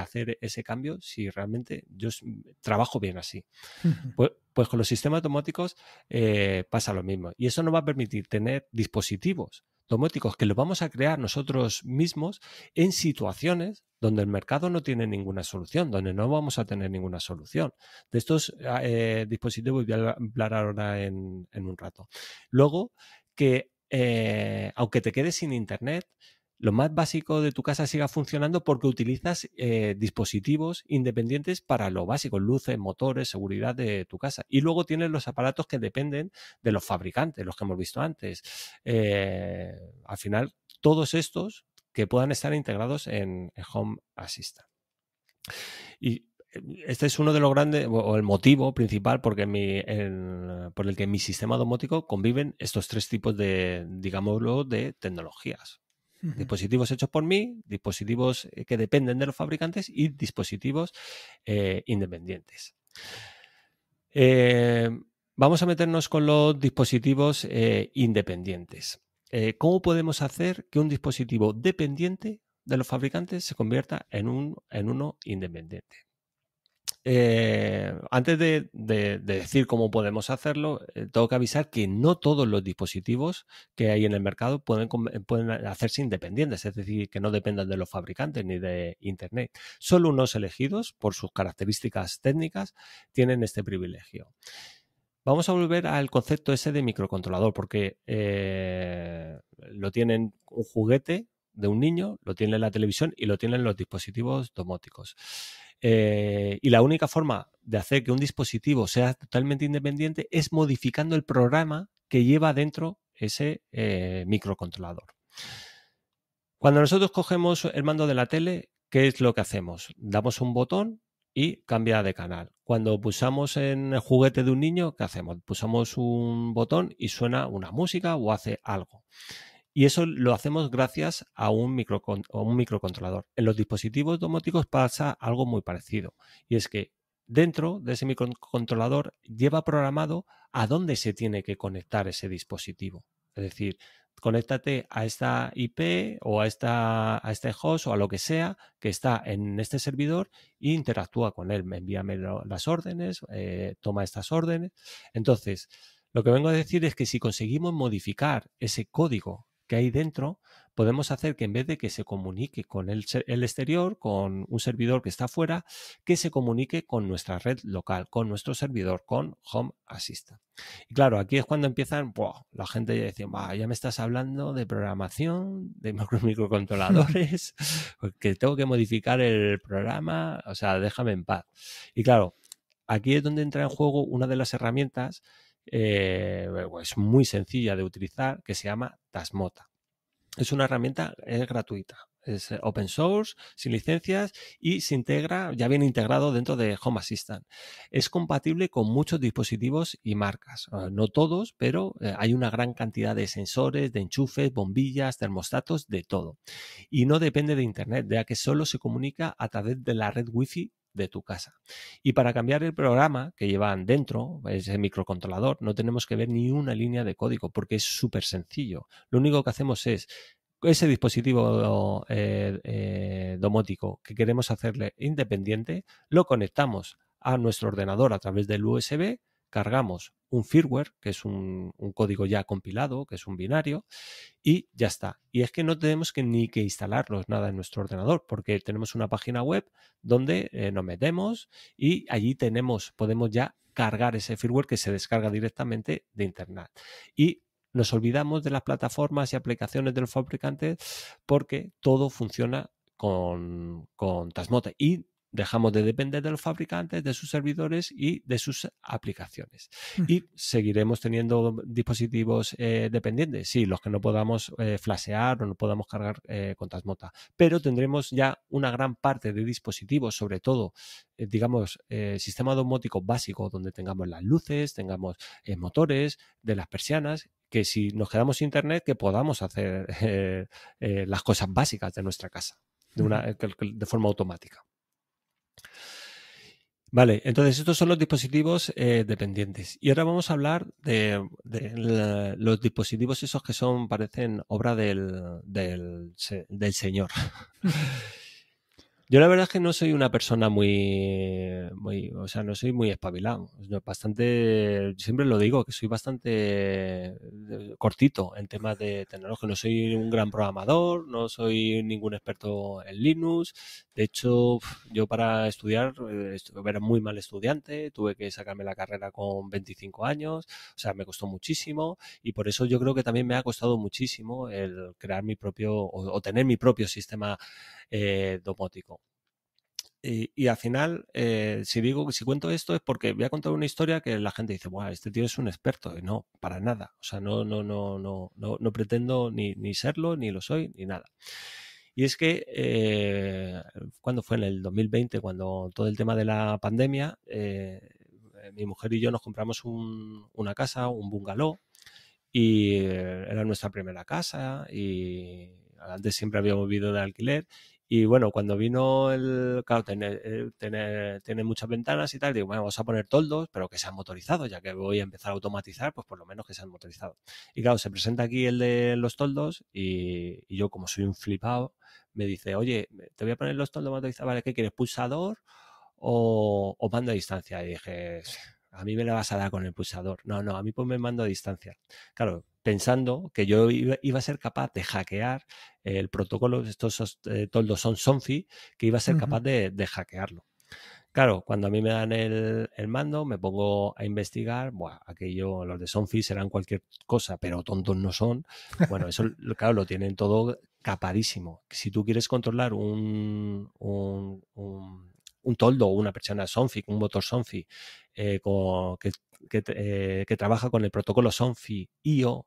hacer ese cambio si realmente yo trabajo bien así? pues, con los sistemas domóticos eh, pasa lo mismo. Y eso nos va a permitir tener dispositivos domóticos que los vamos a crear nosotros mismos en situaciones donde el mercado no tiene ninguna solución, donde no vamos a tener ninguna solución. De estos ah, eh, dispositivos voy a hablar ahora en, un rato. Luego, que eh, aunque te quedes sin internet, lo más básico de tu casa siga funcionando porque utilizas eh, dispositivos independientes para lo básico, luces, motores, seguridad de tu casa. Y luego tienes los aparatos que dependen de los fabricantes, los que hemos visto antes. Eh, al final, todos estos que puedan estar integrados en, Home Assistant. Y eh, este es uno de los grandes, o el motivo principal por el que mi sistema domótico conviven estos tres tipos de, digámoslo, de tecnologías. Dispositivos hechos por mí, dispositivos eh, que dependen de los fabricantes y dispositivos eh, independientes. Eh, vamos a meternos con los dispositivos independientes. ¿Cómo podemos hacer que un dispositivo dependiente de los fabricantes se convierta en uno independiente? Eh, antes de, decir cómo podemos hacerlo, eh, tengo que avisar que no todos los dispositivos que hay en el mercado pueden, eh, pueden, hacerse independientes, es decir, que no dependan de los fabricantes ni de Internet. Solo unos elegidos, por sus características técnicas, tienen este privilegio. Vamos a volver al concepto ese de microcontrolador, porque lo tienen un juguete de un niño, lo tienen la televisión y lo tienen los dispositivos domóticos. Eh, y la única forma de hacer que un dispositivo sea totalmente independiente es modificando el programa que lleva dentro ese eh, microcontrolador. Cuando nosotros cogemos el mando de la tele, ¿qué es lo que hacemos? Damos un botón y cambia de canal. Cuando pulsamos en el juguete de un niño, ¿qué hacemos? Pulsamos un botón y suena una música o hace algo. Y eso lo hacemos gracias a un, un microcontrolador. En los dispositivos domóticos pasa algo muy parecido. Y es que dentro de ese microcontrolador lleva programado a dónde se tiene que conectar ese dispositivo. Es decir, conéctate a esta IP o a, este host o a lo que sea que está en este servidor e interactúa con él. Envíame las órdenes, eh, toma estas órdenes. Entonces, lo que vengo a decir es que si conseguimos modificar ese código que hay dentro, podemos hacer que en vez de que se comunique con el, exterior, con un servidor que está fuera, que se comunique con nuestra red local, con nuestro servidor, con Home Assistant. Y claro, aquí es cuando empiezan, la gente ya dice, ya me estás hablando de programación, de <laughs> microcontroladores, pues que tengo que modificar el programa, o sea, déjame en paz. Y claro, aquí es donde entra en juego una de las herramientas eh, es pues muy sencilla de utilizar, que se llama Tasmota. Es una herramienta gratuita, es open source, sin licencias y se integra, ya viene integrado dentro de Home Assistant. Es compatible con muchos dispositivos y marcas, ah, no todos, pero eh, hay una gran cantidad de sensores, de enchufes, bombillas, termostatos, de todo. Y no depende de Internet, ya que solo se comunica a través de la red Wi-Fi de tu casa. Y para cambiar el programa que llevan dentro, ese microcontrolador, no tenemos que ver ni una línea de código porque es súper sencillo. Lo único que hacemos es ese dispositivo eh, eh, domótico que queremos hacerle independiente, lo conectamos a nuestro ordenador a través del USB cargamos un firmware, que es un, código ya compilado, que es un binario, y ya está. Y es que no tenemos que ni que instalarlos nada en nuestro ordenador, porque tenemos una página web donde eh, nos metemos y allí tenemos, podemos ya cargar ese firmware que se descarga directamente de internet. Y nos olvidamos de las plataformas y aplicaciones del fabricante porque todo funciona con, con Tasmota y dejamos de depender de los fabricantes, de sus servidores y de sus aplicaciones. Mm. Y seguiremos teniendo dispositivos eh, dependientes, sí, los que no podamos eh, flashear o no podamos cargar eh, con Tasmota, pero tendremos ya una gran parte de dispositivos, sobre todo, eh, digamos, sistema domótico básico, donde tengamos las luces, tengamos motores de las persianas que si nos quedamos sin internet, que podamos hacer <laughs> las cosas básicas de nuestra casa de, una, de forma automática. Vale, entonces estos son los dispositivos eh, dependientes. Y ahora vamos a hablar de, los dispositivos esos que son, parecen obra del, del, del Señor. <laughs> Yo la verdad es que no soy una persona muy, muy o sea, no soy muy espabilado. Bastante, siempre lo digo, que soy bastante cortito en temas de tecnología. No soy un gran programador, no soy ningún experto en Linux. De hecho, yo para estudiar eh, era muy mal estudiante, tuve que sacarme la carrera con 25 años, o sea, me costó muchísimo y por eso yo creo que también me ha costado muchísimo el crear mi propio o, tener mi propio sistema eh, domótico. Y, al final, eh, si digo, si cuento esto es porque voy a contar una historia que la gente dice, wow, este tío es un experto. Y no, para nada. O sea, no, no, no, no, no, no pretendo ni, serlo, ni lo soy, ni nada. Y es que eh, cuando fue en el 2020, cuando todo el tema de la pandemia, eh, mi mujer y yo nos compramos una casa, un bungalow, y era nuestra primera casa, y antes siempre habíamos vivido de alquiler, y bueno, cuando vino el. Claro, tener, eh, muchas ventanas y tal, digo, bueno, vamos a poner toldos, pero que han motorizados, ya que voy a empezar a automatizar, pues por lo menos que se han motorizado Y claro, se presenta aquí el de los toldos y, yo, como soy un flipado, me dice, oye, te voy a poner los toldos motorizados, ¿vale? ¿Qué quieres? ¿Pulsador o, o mando a distancia? Y dije, a mí me la vas a dar con el pulsador. No, no, a mí pues me mando a distancia. Claro, pensando que yo iba, a ser capaz de hackear el protocolo, de estos eh, toldos son Sonfi, que iba a ser capaz de, hackearlo. Claro, cuando a mí me dan el, el mando, me pongo a investigar, bueno, aquello, los de Sonfi serán cualquier cosa, pero tontos no son. Bueno, eso, <laughs> claro, lo tienen todo capadísimo. Si tú quieres controlar un, un, un toldo o una persona Sonfi, un motor Sonfi, eh, que eh, que, trabaja con el protocolo SONFI IO,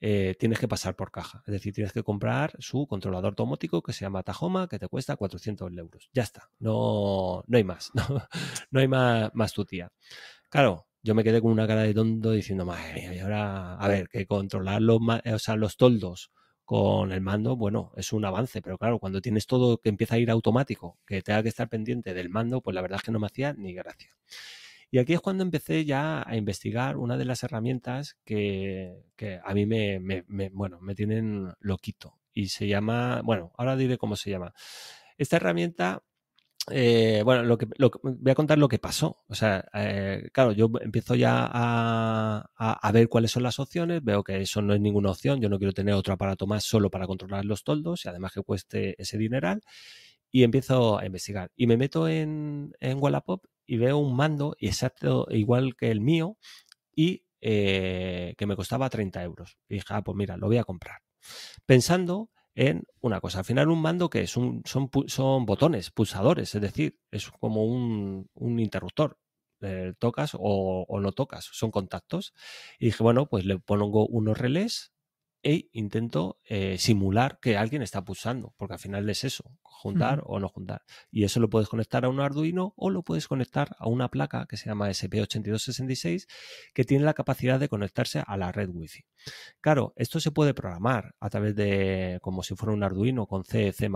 eh, tienes que pasar por caja. Es decir, tienes que comprar su controlador domótico que se llama Tajoma, que te cuesta 400 euros. Ya está, no, no hay más. <laughs> No, hay más, más tu tía. Claro, yo me quedé con una cara de tonto diciendo, madre y ahora, a ver, que controlar los, eh, los toldos con el mando, bueno, es un avance, pero claro, cuando tienes todo que empieza a ir automático, que tenga que estar pendiente del mando, pues la verdad es que no me hacía ni gracia. Y aquí es cuando empecé ya a investigar una de las herramientas que, a mí me, bueno, me tienen loquito. Y se llama, bueno, ahora diré cómo se llama. Esta herramienta eh, bueno, lo que, voy a contar lo que pasó. O sea, eh, claro, yo empiezo ya a, ver cuáles son las opciones, veo que eso no es ninguna opción, yo no quiero tener otro aparato más solo para controlar los toldos y además que cueste ese dineral. Y empiezo a investigar. Y me meto en, en Wallapop y veo un mando exacto igual que el mío y eh, que me costaba 30 euros. Y dije, ah, pues mira, lo voy a comprar. Pensando en una cosa, al final un mando que es son, botones, pulsadores, es decir, es como un, interruptor. Eh, tocas o, o, no tocas, son contactos. Y dije, bueno, pues le pongo unos relés e intento eh, simular que alguien está pulsando, porque al final es eso, juntar o no juntar. Y eso lo puedes conectar a un Arduino o lo puedes conectar a una placa que se llama SP8266 que tiene la capacidad de conectarse a la red Wi-Fi. Claro, esto se puede programar a través de como si fuera un Arduino con C, C++.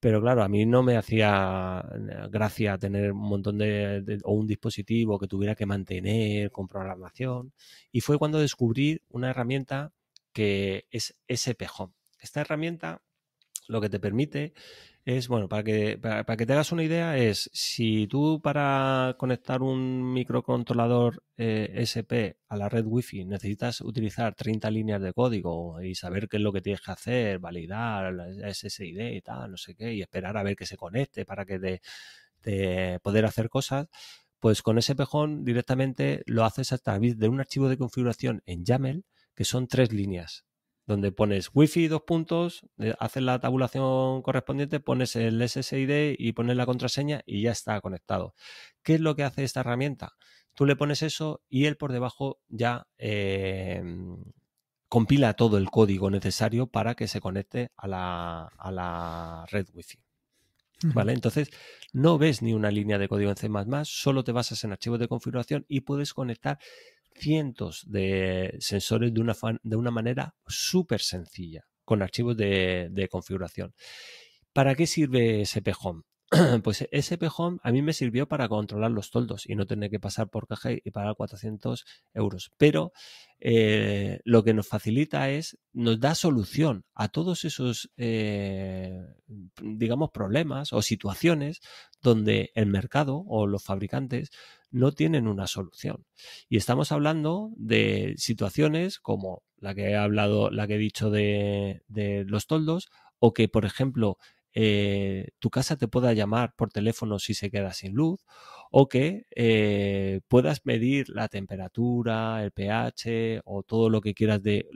Pero claro, a mí no me hacía eh, gracia tener un montón de, o un dispositivo que tuviera que mantener con programación. Y fue cuando descubrí una herramienta que es SPJ. Esta herramienta lo que te permite es, bueno, para que, para, que te hagas una idea, es si tú para conectar un microcontrolador eh, SP a la red Wi-Fi necesitas utilizar 30 líneas de código y saber qué es lo que tienes que hacer, validar la SSID y tal, no sé qué, y esperar a ver que se conecte para que te, poder hacer cosas, pues con ese pejón directamente lo haces a través de un archivo de configuración en YAML que son tres líneas, donde pones wifi dos puntos, haces la tabulación correspondiente, pones el SSID y pones la contraseña y ya está conectado. ¿Qué es lo que hace esta herramienta? Tú le pones eso y él por debajo ya em, compila todo el código necesario para que se conecte a la, red wifi. ¿Vale? Entonces, no ves ni una línea de código en C, solo te basas en archivos de configuración y puedes conectar cientos de sensores de una, de una manera súper sencilla, con archivos de, configuración. ¿Para qué sirve ese pejón? <clears throat> pues ese pejón a mí me sirvió para controlar los toldos y no tener que pasar por caja y pagar 400 euros. Pero eh, lo que nos facilita es, nos da solución a todos esos, eh, digamos, problemas o situaciones donde el mercado o los fabricantes no tienen una solución. Y estamos hablando de situaciones como la que he hablado, la que he dicho de, de los toldos, o que, por ejemplo, eh, tu casa te pueda llamar por teléfono si se queda sin luz o que eh, puedas medir la temperatura, el pH o todo lo que quieras de,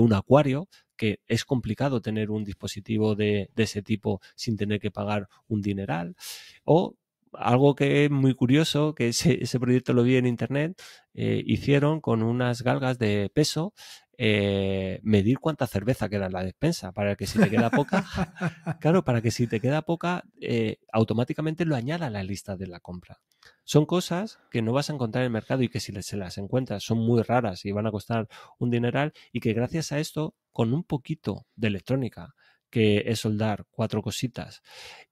un acuario, que es complicado tener un dispositivo de, de, ese tipo sin tener que pagar un dineral, o algo que es muy curioso, que ese, proyecto lo vi en internet, eh, hicieron con unas galgas de peso eh, medir cuánta cerveza queda en la despensa, para que si te queda poca, <laughs> claro, para que si te queda poca, eh, automáticamente lo añada a la lista de la compra. Son cosas que no vas a encontrar en el mercado y que si se las encuentras son muy raras y van a costar un dineral y que gracias a esto, con un poquito de electrónica, que es soldar cuatro cositas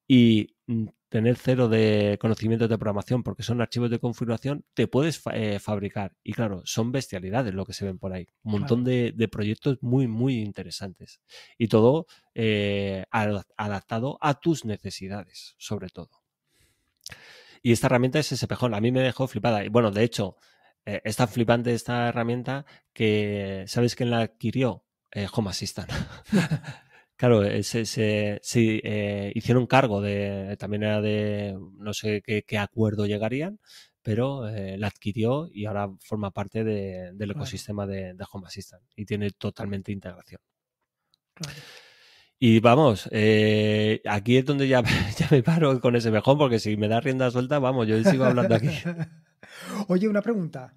y mm, tener cero de conocimientos de programación porque son archivos de configuración, te puedes eh, fabricar. Y claro, son bestialidades lo que se ven por ahí. Un montón de, proyectos muy, muy interesantes. Y todo eh, adaptado a tus necesidades, sobre todo. Y esta herramienta es ese pejón. A mí me dejó flipada. Y bueno, de hecho, eh, es tan flipante esta herramienta que, ¿sabes quién la adquirió? Home Assistant. <laughs> Claro, eh, se, eh, hicieron cargo de, también era de, no sé qué, acuerdo llegarían, pero eh, la adquirió y ahora forma parte del ecosistema de, Home Assistant y tiene totalmente integración. Y vamos, aquí es donde <laughs> ya, me paro con ese mejor, porque si me da rienda suelta, vamos, yo sigo hablando aquí. <laughs> Oye, una pregunta.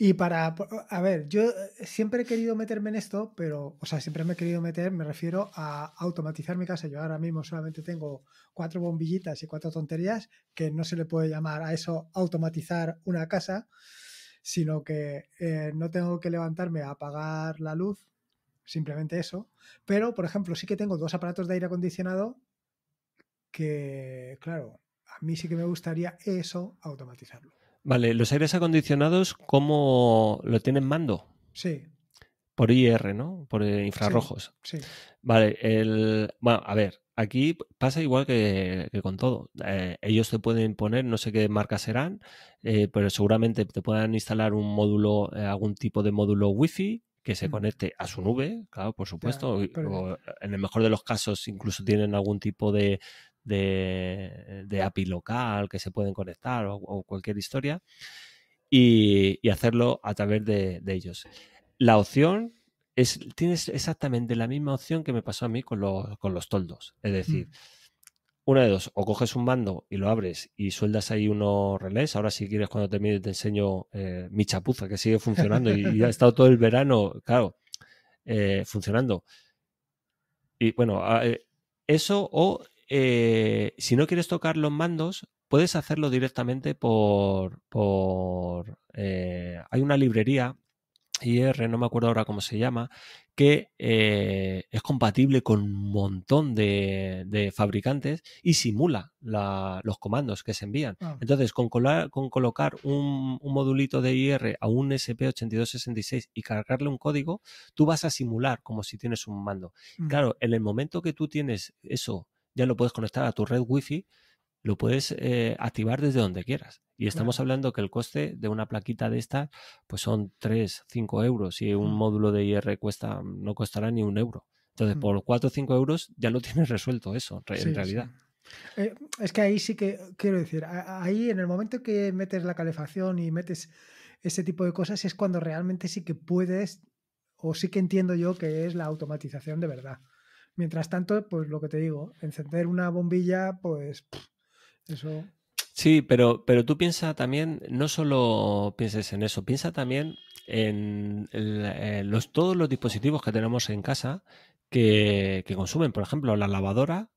Y para, a ver, yo eh, siempre he querido meterme en esto, pero, o sea, siempre me he querido meter, me refiero a automatizar mi casa. Yo ahora mismo solamente tengo cuatro bombillitas y cuatro tonterías, que no se le puede llamar a eso automatizar una casa, sino que eh, no tengo que levantarme a apagar la luz, simplemente eso. Pero, por ejemplo, sí que tengo dos aparatos de aire acondicionado que, claro, a mí sí que me gustaría eso automatizarlo. Vale, los aires acondicionados, ¿cómo lo tienen mando? Sí. Por IR, ¿no? Por eh, infrarrojos. Sí. Vale, bueno, a ver, aquí pasa igual que, con todo. Eh, ellos te pueden poner, no sé qué marcas serán, eh, pero seguramente te puedan instalar un módulo, algún tipo de módulo Wi-Fi que se mm. conecte a su nube, claro, por supuesto. en el mejor de los casos, incluso tienen algún tipo de, de, API local que se pueden conectar o, cualquier historia y, hacerlo a través de, ellos. La opción es, tienes exactamente la misma opción que me pasó a mí con los, toldos. Es decir, mm. una de dos, o coges un mando y lo abres y sueldas ahí unos relés. Ahora si quieres cuando termine te enseño eh, mi chapuza que sigue funcionando y, ha estado todo el verano, claro, eh, funcionando. Y bueno, eh, eso o eh, si no quieres tocar los mandos, puedes hacerlo directamente por. Eh, hay una librería, IR, no me acuerdo ahora cómo se llama, que eh, es compatible con un montón de, fabricantes y simula los comandos que se envían. Ah. Entonces, con, colocar un, modulito de IR a un SP8266 y cargarle un código, tú vas a simular como si tienes un mando. Mm. Claro, en el momento que tú tienes eso ya lo puedes conectar a tu red wifi lo puedes eh, activar desde donde quieras. Y estamos hablando que el coste de una plaquita de estas, pues son 3, 5 euros y un módulo de IR cuesta, no costará ni un euro. Entonces, mm. por 4 o 5 euros ya lo <laughs> tienes resuelto eso, en realidad. Eh, es que ahí sí que eh, quiero decir, ahí en el momento que metes la calefacción y metes ese tipo de cosas es cuando realmente sí que puedes o sí que entiendo yo que es la automatización de verdad. Mientras tanto, pues lo que te digo, encender una bombilla, pues eso. Sí, pero, pero tú piensa también, no solo pienses en eso, piensa también en, eh, los, todos los dispositivos que tenemos en casa que, consumen. Por ejemplo, la lavadora,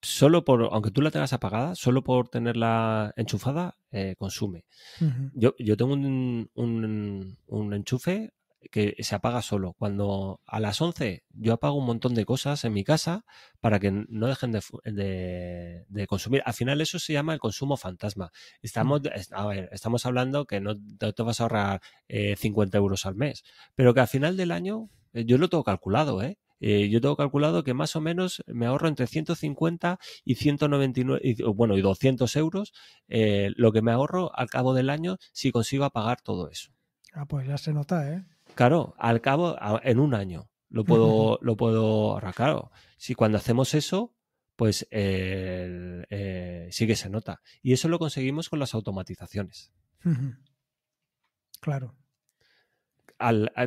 solo por, aunque tú la tengas apagada, solo por tenerla enchufada, eh, consume. yo, tengo un, un, enchufe que se apaga solo. Cuando a las 11 yo apago un montón de cosas en mi casa para que no dejen de, de, consumir. Al final eso se llama el consumo fantasma. Estamos, a ver, estamos hablando que no, te vas a ahorrar 50 eh, euros al mes, pero que al final del año eh, yo lo tengo calculado, ¿eh? ¿eh? yo tengo calculado que más o menos me ahorro entre 150 y 199, y, bueno, y 200 euros lo que me ahorro al cabo del año si consigo apagar todo eso. Ah, pues ya se nota, ¿eh? Claro, al cabo, en un año lo puedo, lo puedo ahorrar. si cuando hacemos eso, pues eh, eh, sí que se nota. Y eso lo conseguimos con las automatizaciones. Claro.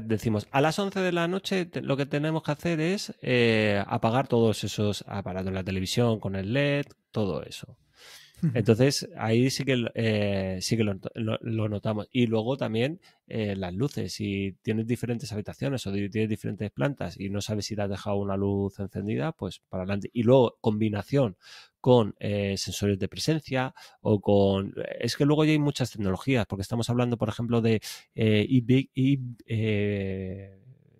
decimos, a las 11 de la noche lo que tenemos que hacer es eh, apagar todos esos aparatos, la televisión con el LED, todo eso. Entonces, ahí sí que, eh, sí que lo, notamos. Y luego también eh, las luces. Si tienes diferentes habitaciones o tienes diferentes plantas y no sabes si te has dejado una luz encendida, pues para adelante. Y luego, combinación con eh, sensores de presencia o con... Es que luego ya hay muchas tecnologías, porque estamos hablando, por ejemplo, de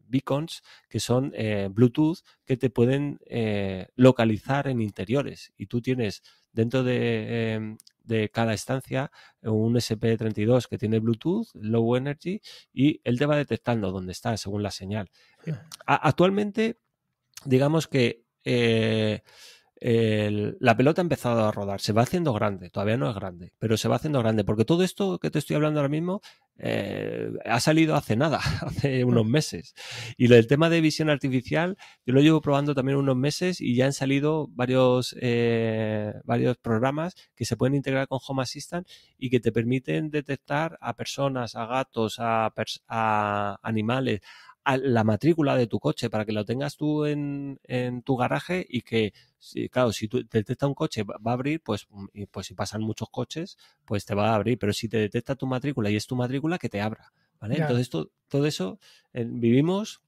beacons que son Bluetooth que te pueden localizar en interiores y tú tienes dentro em, de, cada estancia un SP32 que tiene Bluetooth, Low Energy, y él te va detectando dónde está según la señal. Ah. actualmente, digamos que eh, la pelota ha empezado a rodar, se va haciendo grande, todavía no es grande, pero se va haciendo grande, porque todo esto que te estoy hablando ahora mismo eh, ha salido hace nada, <laughs> hace mm. unos meses. Y el tema de visión artificial, yo lo llevo probando también unos meses y ya han salido varios, eh, varios programas que se pueden integrar con Home Assistant y que te permiten detectar a personas, a gatos, a animales, la matrícula de tu coche para que lo tengas tú en, en tu garaje y que, si, claro, si detecta un coche va a abrir, pues, mm, pues si pasan muchos coches, pues te va a abrir, pero si te detecta tu matrícula y es tu matrícula, que te abra. ¿vale? Entonces, todo, todo eso vivimos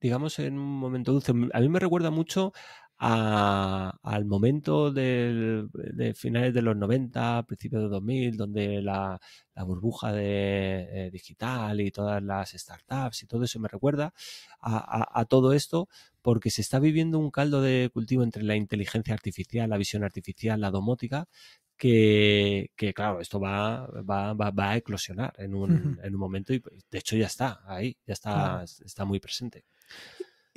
digamos, en un momento dulce. A mí me recuerda mucho al momento de finales de los 90, principios de 2000, donde la, burbuja de, eh, digital y todas las startups y todo eso me recuerda a, todo esto porque se está viviendo un caldo de cultivo entre la inteligencia artificial, la visión artificial, la domótica. Que, claro, esto va, a eclosionar en un, momento y de hecho ya está ahí, ya está, está muy presente.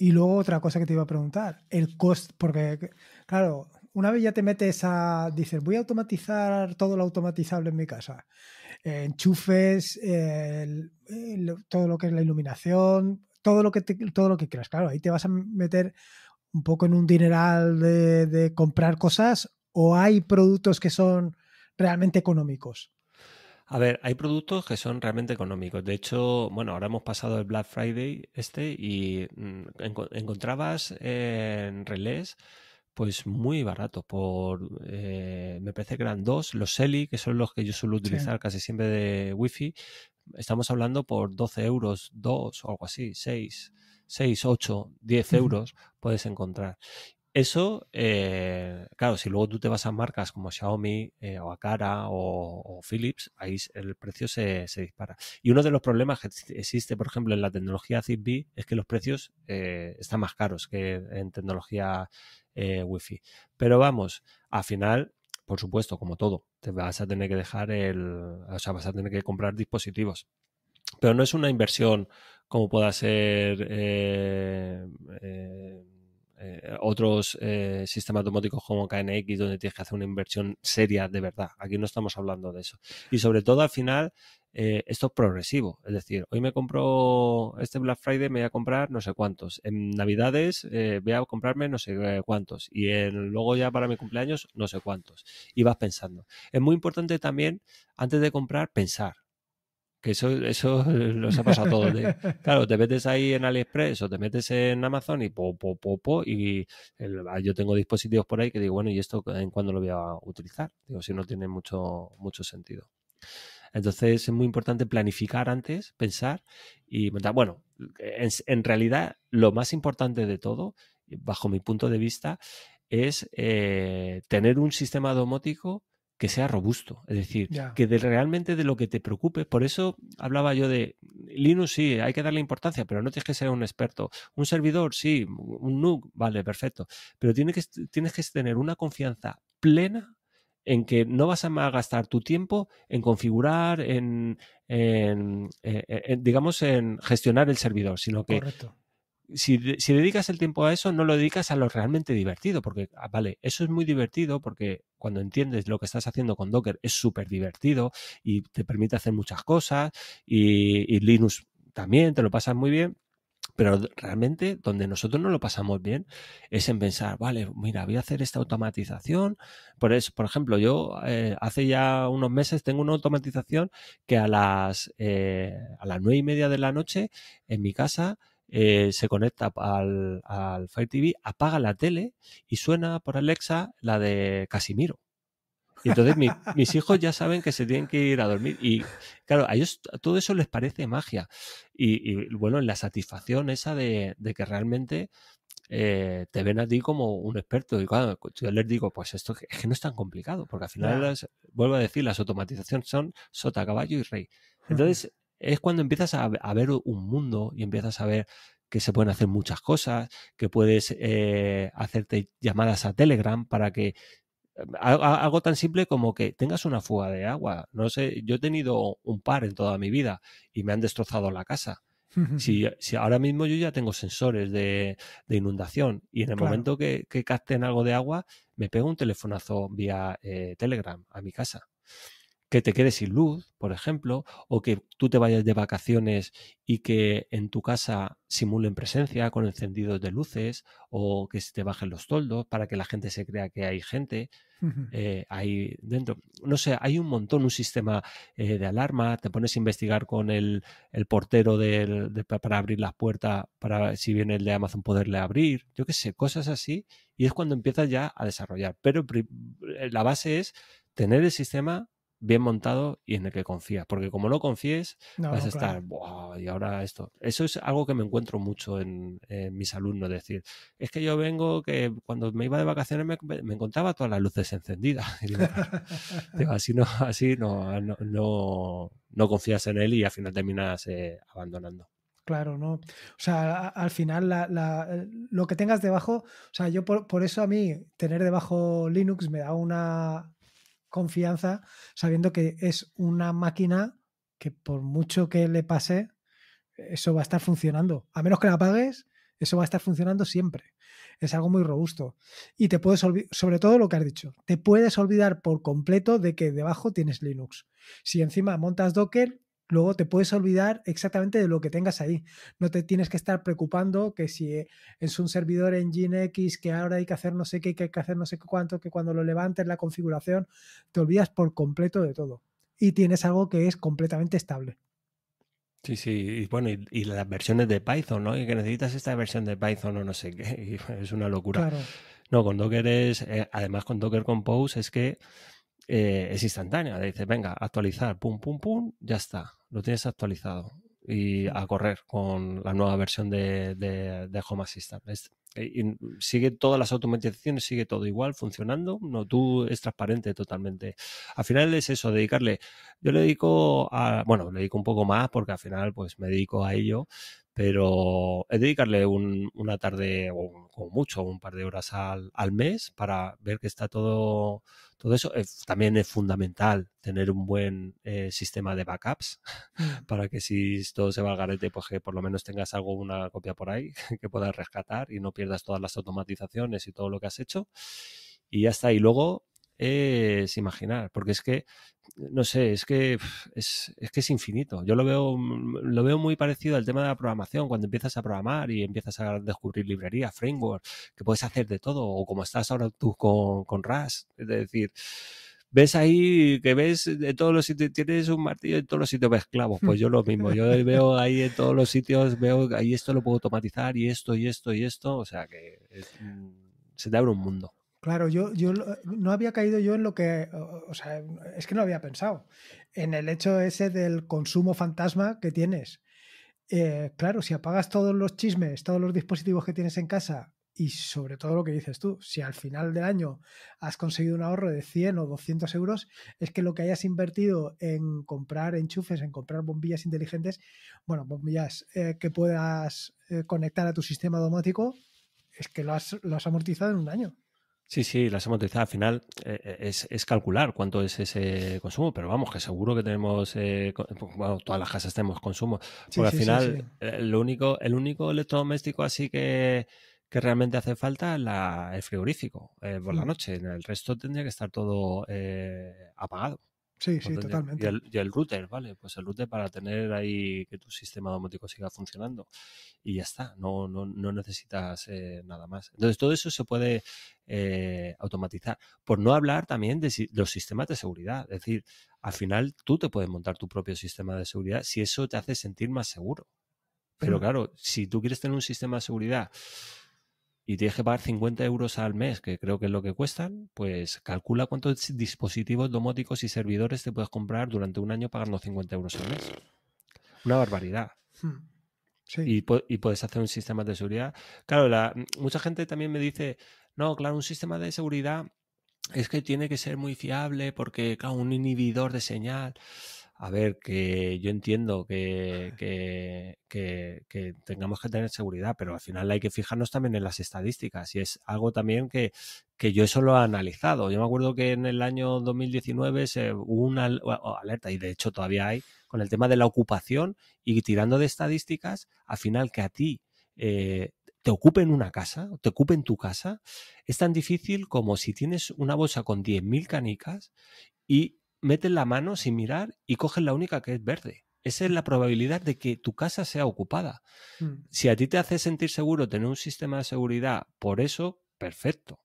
Y luego otra cosa que te iba a preguntar, el cost, porque claro, una vez ya te metes a, dices, voy a automatizar todo lo automatizable en mi casa, eh, enchufes, todo lo que es la iluminación, todo lo que te, todo lo que quieras, claro, ahí te vas a meter un poco en un dineral de comprar cosas o hay productos que son realmente económicos. A ver, hay productos que son realmente económicos. De hecho, bueno, ahora hemos pasado el Black Friday este y mm, encontrabas eh, en relés pues muy barato por eh, me parece que eran dos los Seli que son los que yo suelo utilizar casi siempre de wifi estamos hablando por 12 euros dos o algo así 6 6 8 10 euros puedes encontrar eso, eh, claro, si luego tú te vas a marcas como Xiaomi eh, o Acara o, Philips, ahí el precio se, dispara. Y uno de los problemas que existe, por ejemplo, en la tecnología Zigbee es que los precios eh, están más caros que en tecnología Wi-Fi. Pero vamos, al final, por supuesto, como todo, te vas a tener que dejar el. O sea, vas a tener que comprar dispositivos. Pero no es una inversión como pueda ser eh, otros eh, sistemas automáticos como KNX, donde tienes que hacer una inversión seria de verdad. Aquí no estamos hablando de eso. Y sobre todo, al final, eh, esto es progresivo. Es decir, hoy me compro este Black Friday, me voy a comprar no sé cuántos. En Navidades voy a comprarme no sé cuántos. Y luego ya para mi cumpleaños no sé cuántos. Y vas pensando. Es muy importante también, antes de comprar, pensar. Que eso, eso <laughs> nos ha pasado a todos. ¿eh? Claro, te metes ahí en AliExpress o te metes en Amazon y popo, popo, y ah, yo tengo dispositivos por ahí que digo, bueno, ¿y esto en cuándo lo voy a utilizar? Digo, si no tiene mucho, mucho sentido. Entonces es muy importante planificar antes, pensar y Bueno, en, realidad lo más importante de todo, bajo mi punto de vista, es eh, tener un sistema domótico que sea robusto, es decir, que realmente de lo que te preocupe, por eso hablaba yo de Linux, sí, hay que darle importancia, pero no tienes que ser un experto. Un servidor, sí, un NUC, vale, perfecto, pero tienes que, tienes que tener una confianza plena en que no vas a gastar tu tiempo en configurar, eh, eh, en, digamos, en gestionar el servidor, sino que si, si, dedicas el tiempo a eso, no lo dedicas a lo realmente divertido, porque, ah, vale, eso es muy divertido porque cuando entiendes lo que estás haciendo con Docker es súper divertido y te permite hacer muchas cosas y, Linux también, te lo pasas muy bien. Pero realmente donde nosotros no lo pasamos bien es en pensar, vale, mira, voy a hacer esta automatización. Por, eso, por ejemplo, yo eh, hace ya unos meses tengo una automatización que a las, eh, a las nueve y media de la noche en mi casa eh, se conecta al, Fire TV, apaga la tele y suena por Alexa la de Casimiro. Y entonces mis hijos ya saben que se tienen que ir a dormir. Y claro, a ellos todo eso les parece magia. Y, bueno, la satisfacción esa de, que realmente eh, te ven a ti como un experto. Y cuando yo les digo, pues esto es que no es tan complicado, porque al final, vuelvo a decir, las automatizaciones son sota, caballo y rey. Entonces, es cuando empiezas a, ver un mundo y empiezas a ver que se pueden hacer muchas cosas, que puedes eh, hacerte llamadas a Telegram para que eh, algo tan simple como que tengas una fuga de agua. No sé, yo he tenido un par en toda mi vida y me han destrozado la casa. <laughs> si, ahora mismo yo ya tengo sensores de, inundación y en el momento que, capten algo de agua, me pego un telefonazo vía eh, Telegram a mi casa que te quedes sin luz, por ejemplo, o que tú te vayas de vacaciones y que en tu casa simulen presencia con encendidos de luces o que se te bajen los toldos para que la gente se crea que hay gente eh, ahí dentro. No sé, hay un montón, un sistema eh, de alarma, te pones a investigar con el, portero para abrir las puertas, para si viene el de Amazon poderle abrir, yo qué sé, cosas así, y es cuando empiezas ya a desarrollar. Pero la base es tener el sistema bien montado y en el que confías. Porque como no confíes, vas a estar, wow, y ahora esto. Eso es algo que me encuentro mucho en, mis alumnos, decir, es que yo vengo que cuando me iba de vacaciones me, me encontraba todas las luces encendidas. <laughs> <laughs> así no, así no, no, confías en él y al final terminas eh, abandonando. Claro, ¿no? O sea, al final eh, lo que tengas debajo, o sea, yo por, por, eso a mí tener debajo Linux me da una confianza sabiendo que es una máquina que por mucho que le pase, eso va a estar funcionando. A menos que la apagues, eso va a estar funcionando siempre. Es algo muy robusto. Y te puedes olvidar, sobre todo lo que has dicho, te puedes olvidar por completo de que debajo tienes Linux. Si encima montas Docker, Luego te puedes olvidar exactamente de lo que tengas ahí. No te tienes que estar preocupando que si eh, es un servidor en X, que ahora hay que hacer no sé qué, que hay que hacer no sé cuánto, que cuando lo levantes la configuración, te olvidas por completo de todo. Y tienes algo que es completamente estable. Sí, sí, y bueno, y, las versiones de Python, ¿no? Y que necesitas esta versión de Python o no sé qué, <laughs> es una locura. Claro. No, con Docker es, eh, además con Docker Compose es que eh, es instantánea, dices, venga, actualizar, pum, pum, pum, ya está lo tienes actualizado y a correr con la nueva versión de, de, Home Assistant. Eh, sigue todas las automatizaciones, sigue todo igual, funcionando. No, tú es transparente totalmente. Al final es eso, dedicarle. Yo le dedico a, bueno, le dedico un poco más porque al final pues me dedico a ello, pero es dedicarle una tarde o como mucho, un par de horas al, al mes para ver que está todo todo eso. Eh, también es fundamental tener un buen eh, sistema de backups mm. para que si todo se va al garete, pues que por lo menos tengas algo, una copia por ahí <laughs> que puedas rescatar y no pierdas todas las automatizaciones y todo lo que has hecho. Y ya está. Y luego es imaginar, porque es que, no sé, es que es, que es infinito. Yo lo veo, mm, lo veo muy parecido al tema de la programación, cuando empiezas a programar y empiezas a descubrir librerías, frameworks, que puedes hacer de todo, o como estás ahora tú con, RAS, es decir ves ahí que ves de todos los sitios, tienes un martillo en todos los sitios, ves clavos, mm. pues yo lo mismo, yo <laughs> veo ahí en todos los sitios, veo ahí esto lo puedo automatizar y esto y esto y esto, o sea que mm, se te abre un mundo. Claro, yo, yo no había caído yo en lo que, o sea, es que no había pensado, en el hecho ese del consumo fantasma que tienes. Eh, claro, si apagas todos los chismes, todos los dispositivos que tienes en casa y sobre todo lo que dices tú, si al final del año has conseguido un ahorro de 100 o 200 euros, es que lo que hayas invertido en comprar enchufes, en comprar bombillas inteligentes, bueno, bombillas eh, que puedas eh, conectar a tu sistema doméstico, es que lo has amortizado en un año. Sí, sí, las hemos utilizado. Al final eh, eh, es, calcular cuánto es ese consumo, pero vamos, que seguro que tenemos, eh, pues, bueno, todas las casas tenemos consumo. Porque al final lo único, el único electrodoméstico así que, realmente hace falta la, el frigorífico por la mm. noche. El resto tendría que estar todo apagado. Sí, sí, totalmente. Y el, router, ¿vale? Pues el router para tener ahí que tu sistema domótico siga funcionando. Y ya está, no, no, no necesitas eh, nada más. Entonces, todo eso se puede eh, automatizar. Por no hablar también de los sistemas de seguridad. Es decir, al final tú te puedes montar tu propio sistema de seguridad si eso te hace sentir más seguro. Pero claro, si tú quieres tener un sistema de seguridad y tienes que pagar 50 euros al mes, que creo que es lo que cuestan, pues calcula cuántos dispositivos domóticos y servidores te puedes comprar durante un año pagando 50 euros al mes. Una barbaridad. Hmm. Sí. Y, puedes hacer un sistema de seguridad. Claro, mucha gente también me dice, no, claro, un sistema de seguridad es que tiene que ser muy fiable porque, claro, un inhibidor de señal a ver, que yo entiendo que, tengamos que tener seguridad, pero al final hay que fijarnos también en las estadísticas y es algo también que, yo eso lo he analizado. Yo me acuerdo que en el año 2019 hubo una alerta, y de hecho todavía hay, con el tema de la ocupación y tirando de estadísticas, al final que a ti... Eh, te ocupen una casa, te ocupen tu casa, es tan difícil como si tienes una bolsa con 10.000 canicas y meten la mano sin mirar y cogen la única que es verde. Esa es la probabilidad de que tu casa sea ocupada. Mm. Si a ti te hace sentir seguro tener un sistema de seguridad por eso, perfecto.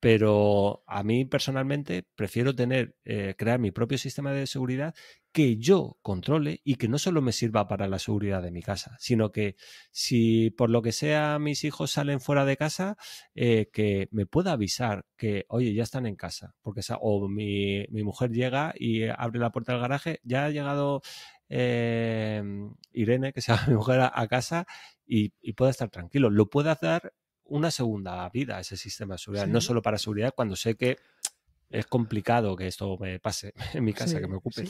Pero a mí personalmente prefiero tener, eh, crear mi propio sistema de seguridad que yo controle y que no solo me sirva para la seguridad de mi casa, sino que si por lo que sea mis hijos salen fuera de casa, eh, que me pueda avisar que, oye, ya están en casa, porque o mi, mi mujer llega y abre la puerta del garaje, ya ha llegado eh, Irene, que sea <laughs> mi mujer, a, casa y, pueda estar tranquilo. Lo puede dar una segunda vida ese sistema de seguridad, no solo para seguridad, cuando sé que es complicado que esto me pase <laughs> en mi casa, que me ocupe.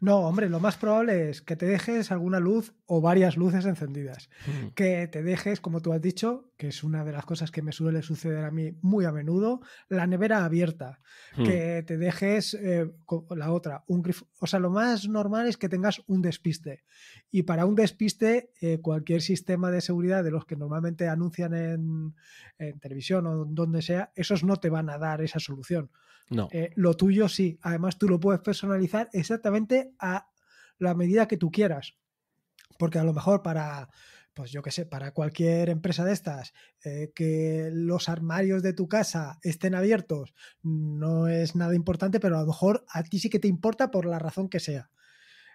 No, hombre, lo más probable es que te dejes alguna luz o varias luces encendidas. Mm. Que te dejes, como tú has dicho, que es una de las cosas que me suele suceder a mí muy a menudo, la nevera abierta. Mm. Que te dejes eh, la otra, un O sea, lo más normal es que tengas un despiste. Y para un despiste, eh, cualquier sistema de seguridad de los que normalmente anuncian en, en televisión o donde sea, esos no te van a dar esa solución. Eh, lo tuyo sí. Además, tú lo puedes personalizar exactamente a la medida que tú quieras. Porque a lo mejor para, pues yo qué sé, para cualquier empresa de estas, eh, que los armarios de tu casa estén abiertos no es nada importante, pero a lo mejor a ti sí que te importa por la razón que sea.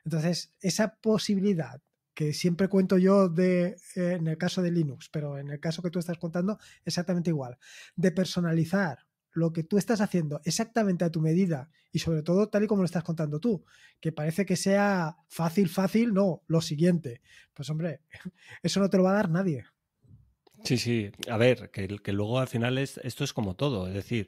Entonces, esa posibilidad que siempre cuento yo de, eh, en el caso de Linux, pero en el caso que tú estás contando, exactamente igual, de personalizar lo que tú estás haciendo exactamente a tu medida y sobre todo tal y como lo estás contando tú, que parece que sea fácil, fácil, no, lo siguiente. Pues hombre, <laughs> eso no te lo va a dar nadie. Sí, sí. A ver, que, luego al final es, esto es como todo. Es decir,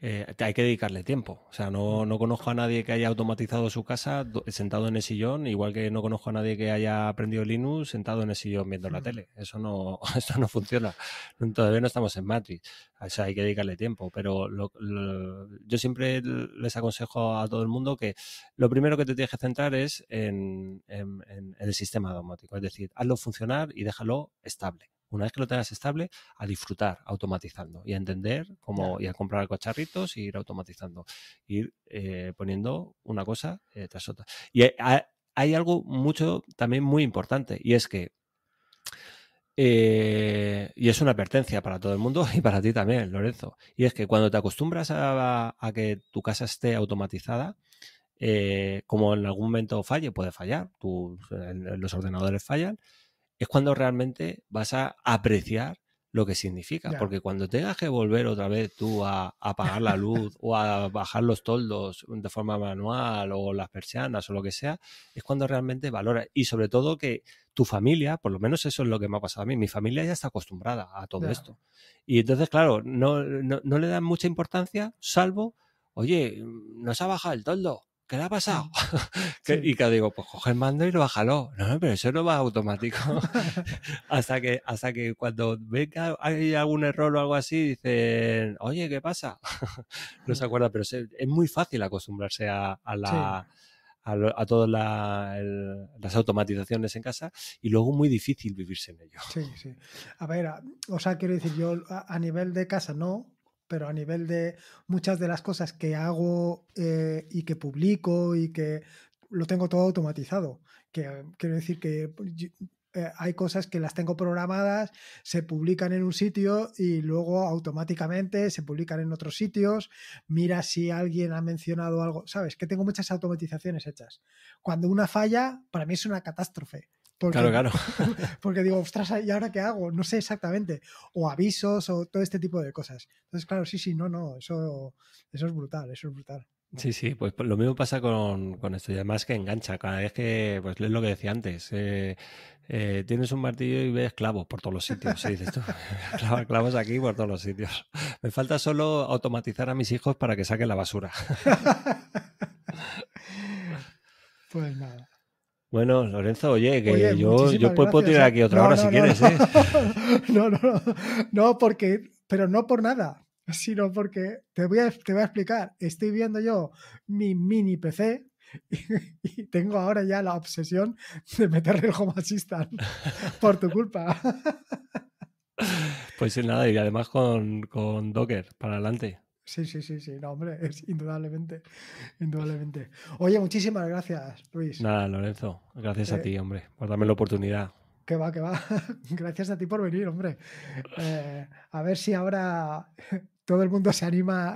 eh, hay que dedicarle tiempo. O sea, no, conozco a nadie que haya automatizado su casa sentado en el sillón, igual que no conozco a nadie que haya aprendido Linux sentado en el sillón viendo la tele. Eso no, <laughs> eso no funciona. Todavía no estamos en Matrix. O sea, hay que dedicarle tiempo. Pero yo siempre les aconsejo a todo el mundo que lo primero que te tienes que centrar es en, en el sistema automático. Es decir, hazlo funcionar y déjalo estable. Una vez que lo tengas estable, a disfrutar automatizando y a entender cómo y a comprar cocharritos y ir automatizando, ir eh, poniendo una cosa eh, tras otra. Y hay, algo mucho también muy importante y es que eh, y es una advertencia para todo el mundo y para ti también, Lorenzo. Y es que cuando te acostumbras a, que tu casa esté automatizada, como en algún momento falle, puede fallar, los ordenadores fallan, es cuando realmente vas a apreciar lo que significa. Porque cuando tengas que volver otra vez tú a, apagar la luz o a bajar los toldos de forma manual o las persianas o lo que sea, es cuando realmente valoras. Y sobre todo que tu familia, por lo menos eso es lo que me ha pasado a mí, mi familia ya está acostumbrada a todo esto. Y entonces, claro, no, no le dan mucha importancia, salvo, oye, nos ha bajado el toldo ¿qué le ha pasado? <laughs> y que digo, pues coge el mando y lo bájalo. No, pero eso no va automático. <laughs> <laughs> hasta, que, hasta que cuando ve que hay algún error o algo así, dicen, oye, ¿qué pasa? no se mm. acuerda, pero es muy fácil acostumbrarse a, todas las automatizaciones en casa y luego muy difícil vivirse en ello. Sí, sí. A ver, o sea, quiero decir, yo a nivel de casa no, pero a nivel de muchas de las cosas que hago eh, y que publico y que lo tengo todo automatizado. Que, quiero decir que pues, eh, hay cosas que las tengo programadas, se publican en un sitio y luego automáticamente se publican en otros sitios. Mira si alguien ha mencionado algo. Sabes que tengo muchas automatizaciones hechas. Cuando una falla, para mí es una catástrofe claro, claro. <laughs> porque digo, ostras, ¿y ahora qué hago? No sé exactamente. O avisos o todo este tipo de cosas. Entonces, claro, sí, sí, no, no, eso, eso es brutal, eso es brutal. Sí, sí, pues lo mismo pasa con, con esto y además que engancha. Cada vez que, pues es lo que decía antes, eh, eh, tienes un martillo y ves clavos por todos los sitios. Sí, dices <laughs> clavos aquí por todos los sitios. Me falta solo automatizar a mis hijos para que saquen la basura. <laughs> pues nada. Bueno, Lorenzo, oye, que yo, puedo tirar aquí otra hora si quieres. ¿eh? <laughs> no, no, no, porque, pero no por nada, sino porque te voy a, te voy a explicar. Estoy viendo yo mi mini PC, <laughs> y tengo ahora ya la obsesión de meterle el Home Assistant <laughs> por tu culpa. Pues nada, y además con, con Docker para adelante. Sí, sí, sí, sí, no, hombre, <laughs> es indudablemente, indudablemente. Oye, muchísimas gracias, Luis. Nada, Lorenzo, gracias a eh, ti, hombre, por darme la oportunidad. Que va, que va. <laughs> gracias a ti por venir, hombre. Eh, a ver si ahora <laughs> todo el mundo se anima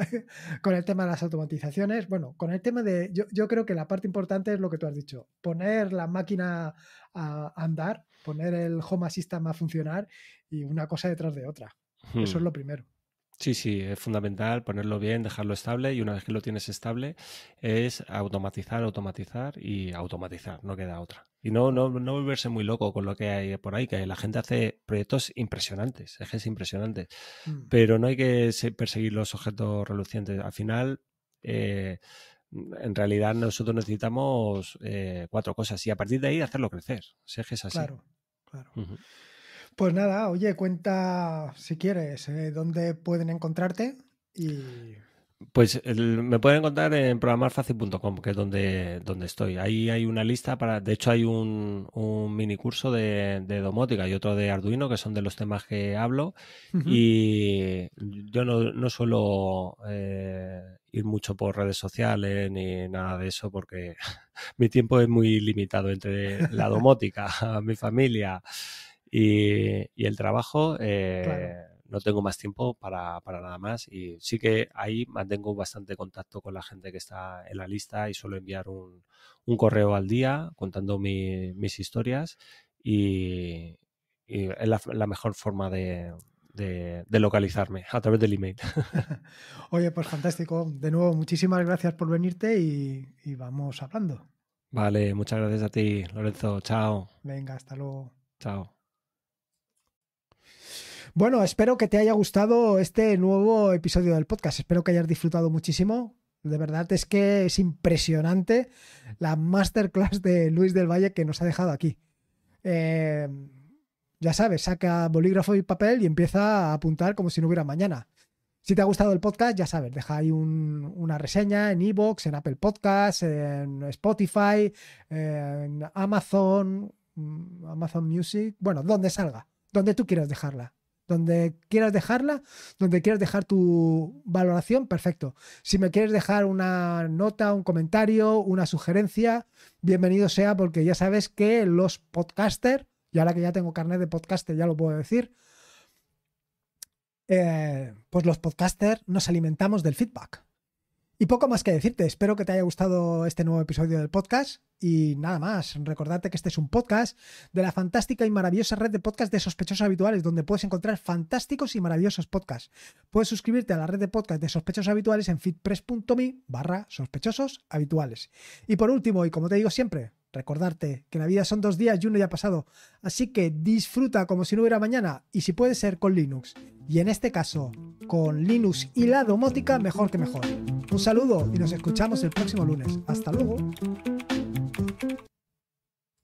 con el tema de las automatizaciones. Bueno, con el tema de, yo, creo que la parte importante es lo que tú has dicho, poner la máquina a andar, poner el Home Assistant a funcionar y una cosa detrás de otra. Eso es hmm. lo primero. Sí, sí, es fundamental ponerlo bien, dejarlo estable y una vez que lo tienes estable es automatizar, automatizar y automatizar, no queda otra. Y no, no, no volverse muy loco con lo que hay por ahí, que la gente hace proyectos impresionantes, ejes impresionantes, mm. pero no hay que perseguir los objetos relucientes. Al final, eh, en realidad nosotros necesitamos eh, cuatro cosas y a partir de ahí hacerlo crecer, si así. Claro, claro. Pues nada, oye, cuenta si quieres eh, dónde pueden encontrarte y... Pues me pueden encontrar en programarfacil.com, que es donde, donde estoy. Ahí hay una lista para. De hecho, hay un, mini curso de, domótica y otro de Arduino, que son de los temas que hablo. Y yo no, suelo eh, ir mucho por redes sociales ni nada de eso, porque <laughs> mi tiempo es muy limitado entre la domótica, <laughs> mi familia, y, el trabajo. Eh, no tengo más tiempo para, nada más y sí que ahí mantengo bastante contacto con la gente que está en la lista y suelo enviar un, un correo al día contando mis historias y, es la, mejor forma de, localizarme a través del email. <laughs> <laughs> Oye, pues fantástico. De nuevo, muchísimas gracias por venirte y, y, vamos hablando. Vale, muchas gracias a ti, Lorenzo. Chao. Venga, hasta luego. Chao. Bueno, espero que te haya gustado este nuevo episodio del podcast. Espero que hayas disfrutado muchísimo. De verdad es que es impresionante la masterclass de Luis del Valle que nos ha dejado aquí. Em, ya sabes, saca bolígrafo y papel y empieza a apuntar como si no hubiera mañana. Si te ha gustado el podcast, ya sabes, deja ahí una reseña en Evox, en Apple Podcasts, en Spotify, en Amazon, mm, Amazon Music, bueno, donde salga, donde tú quieras dejarla. Donde quieras dejarla, donde quieras dejar tu valoración, perfecto. Si me quieres dejar una nota, un comentario, una sugerencia, bienvenido sea porque ya sabes que los podcasters, y ahora que ya tengo carnet de podcaster, ya lo puedo decir, eh, pues los podcasters nos alimentamos del feedback. Y poco más que decirte, espero que te haya gustado este nuevo episodio del podcast y nada más, recordarte que este es un podcast de la fantástica y maravillosa red de podcasts de sospechosos habituales, donde puedes encontrar fantásticos y maravillosos podcasts. Puedes suscribirte a la red de podcasts de sospechosos habituales en fitpress.me barra sospechosos habituales. Y por último, y como te digo siempre, recordarte que la vida son dos días y uno ya ha pasado. Así que disfruta como si no hubiera mañana y si puede ser con Linux. Y en este caso, con Linux y la domótica, mejor que mejor. Un saludo y nos escuchamos el próximo lunes. Hasta luego.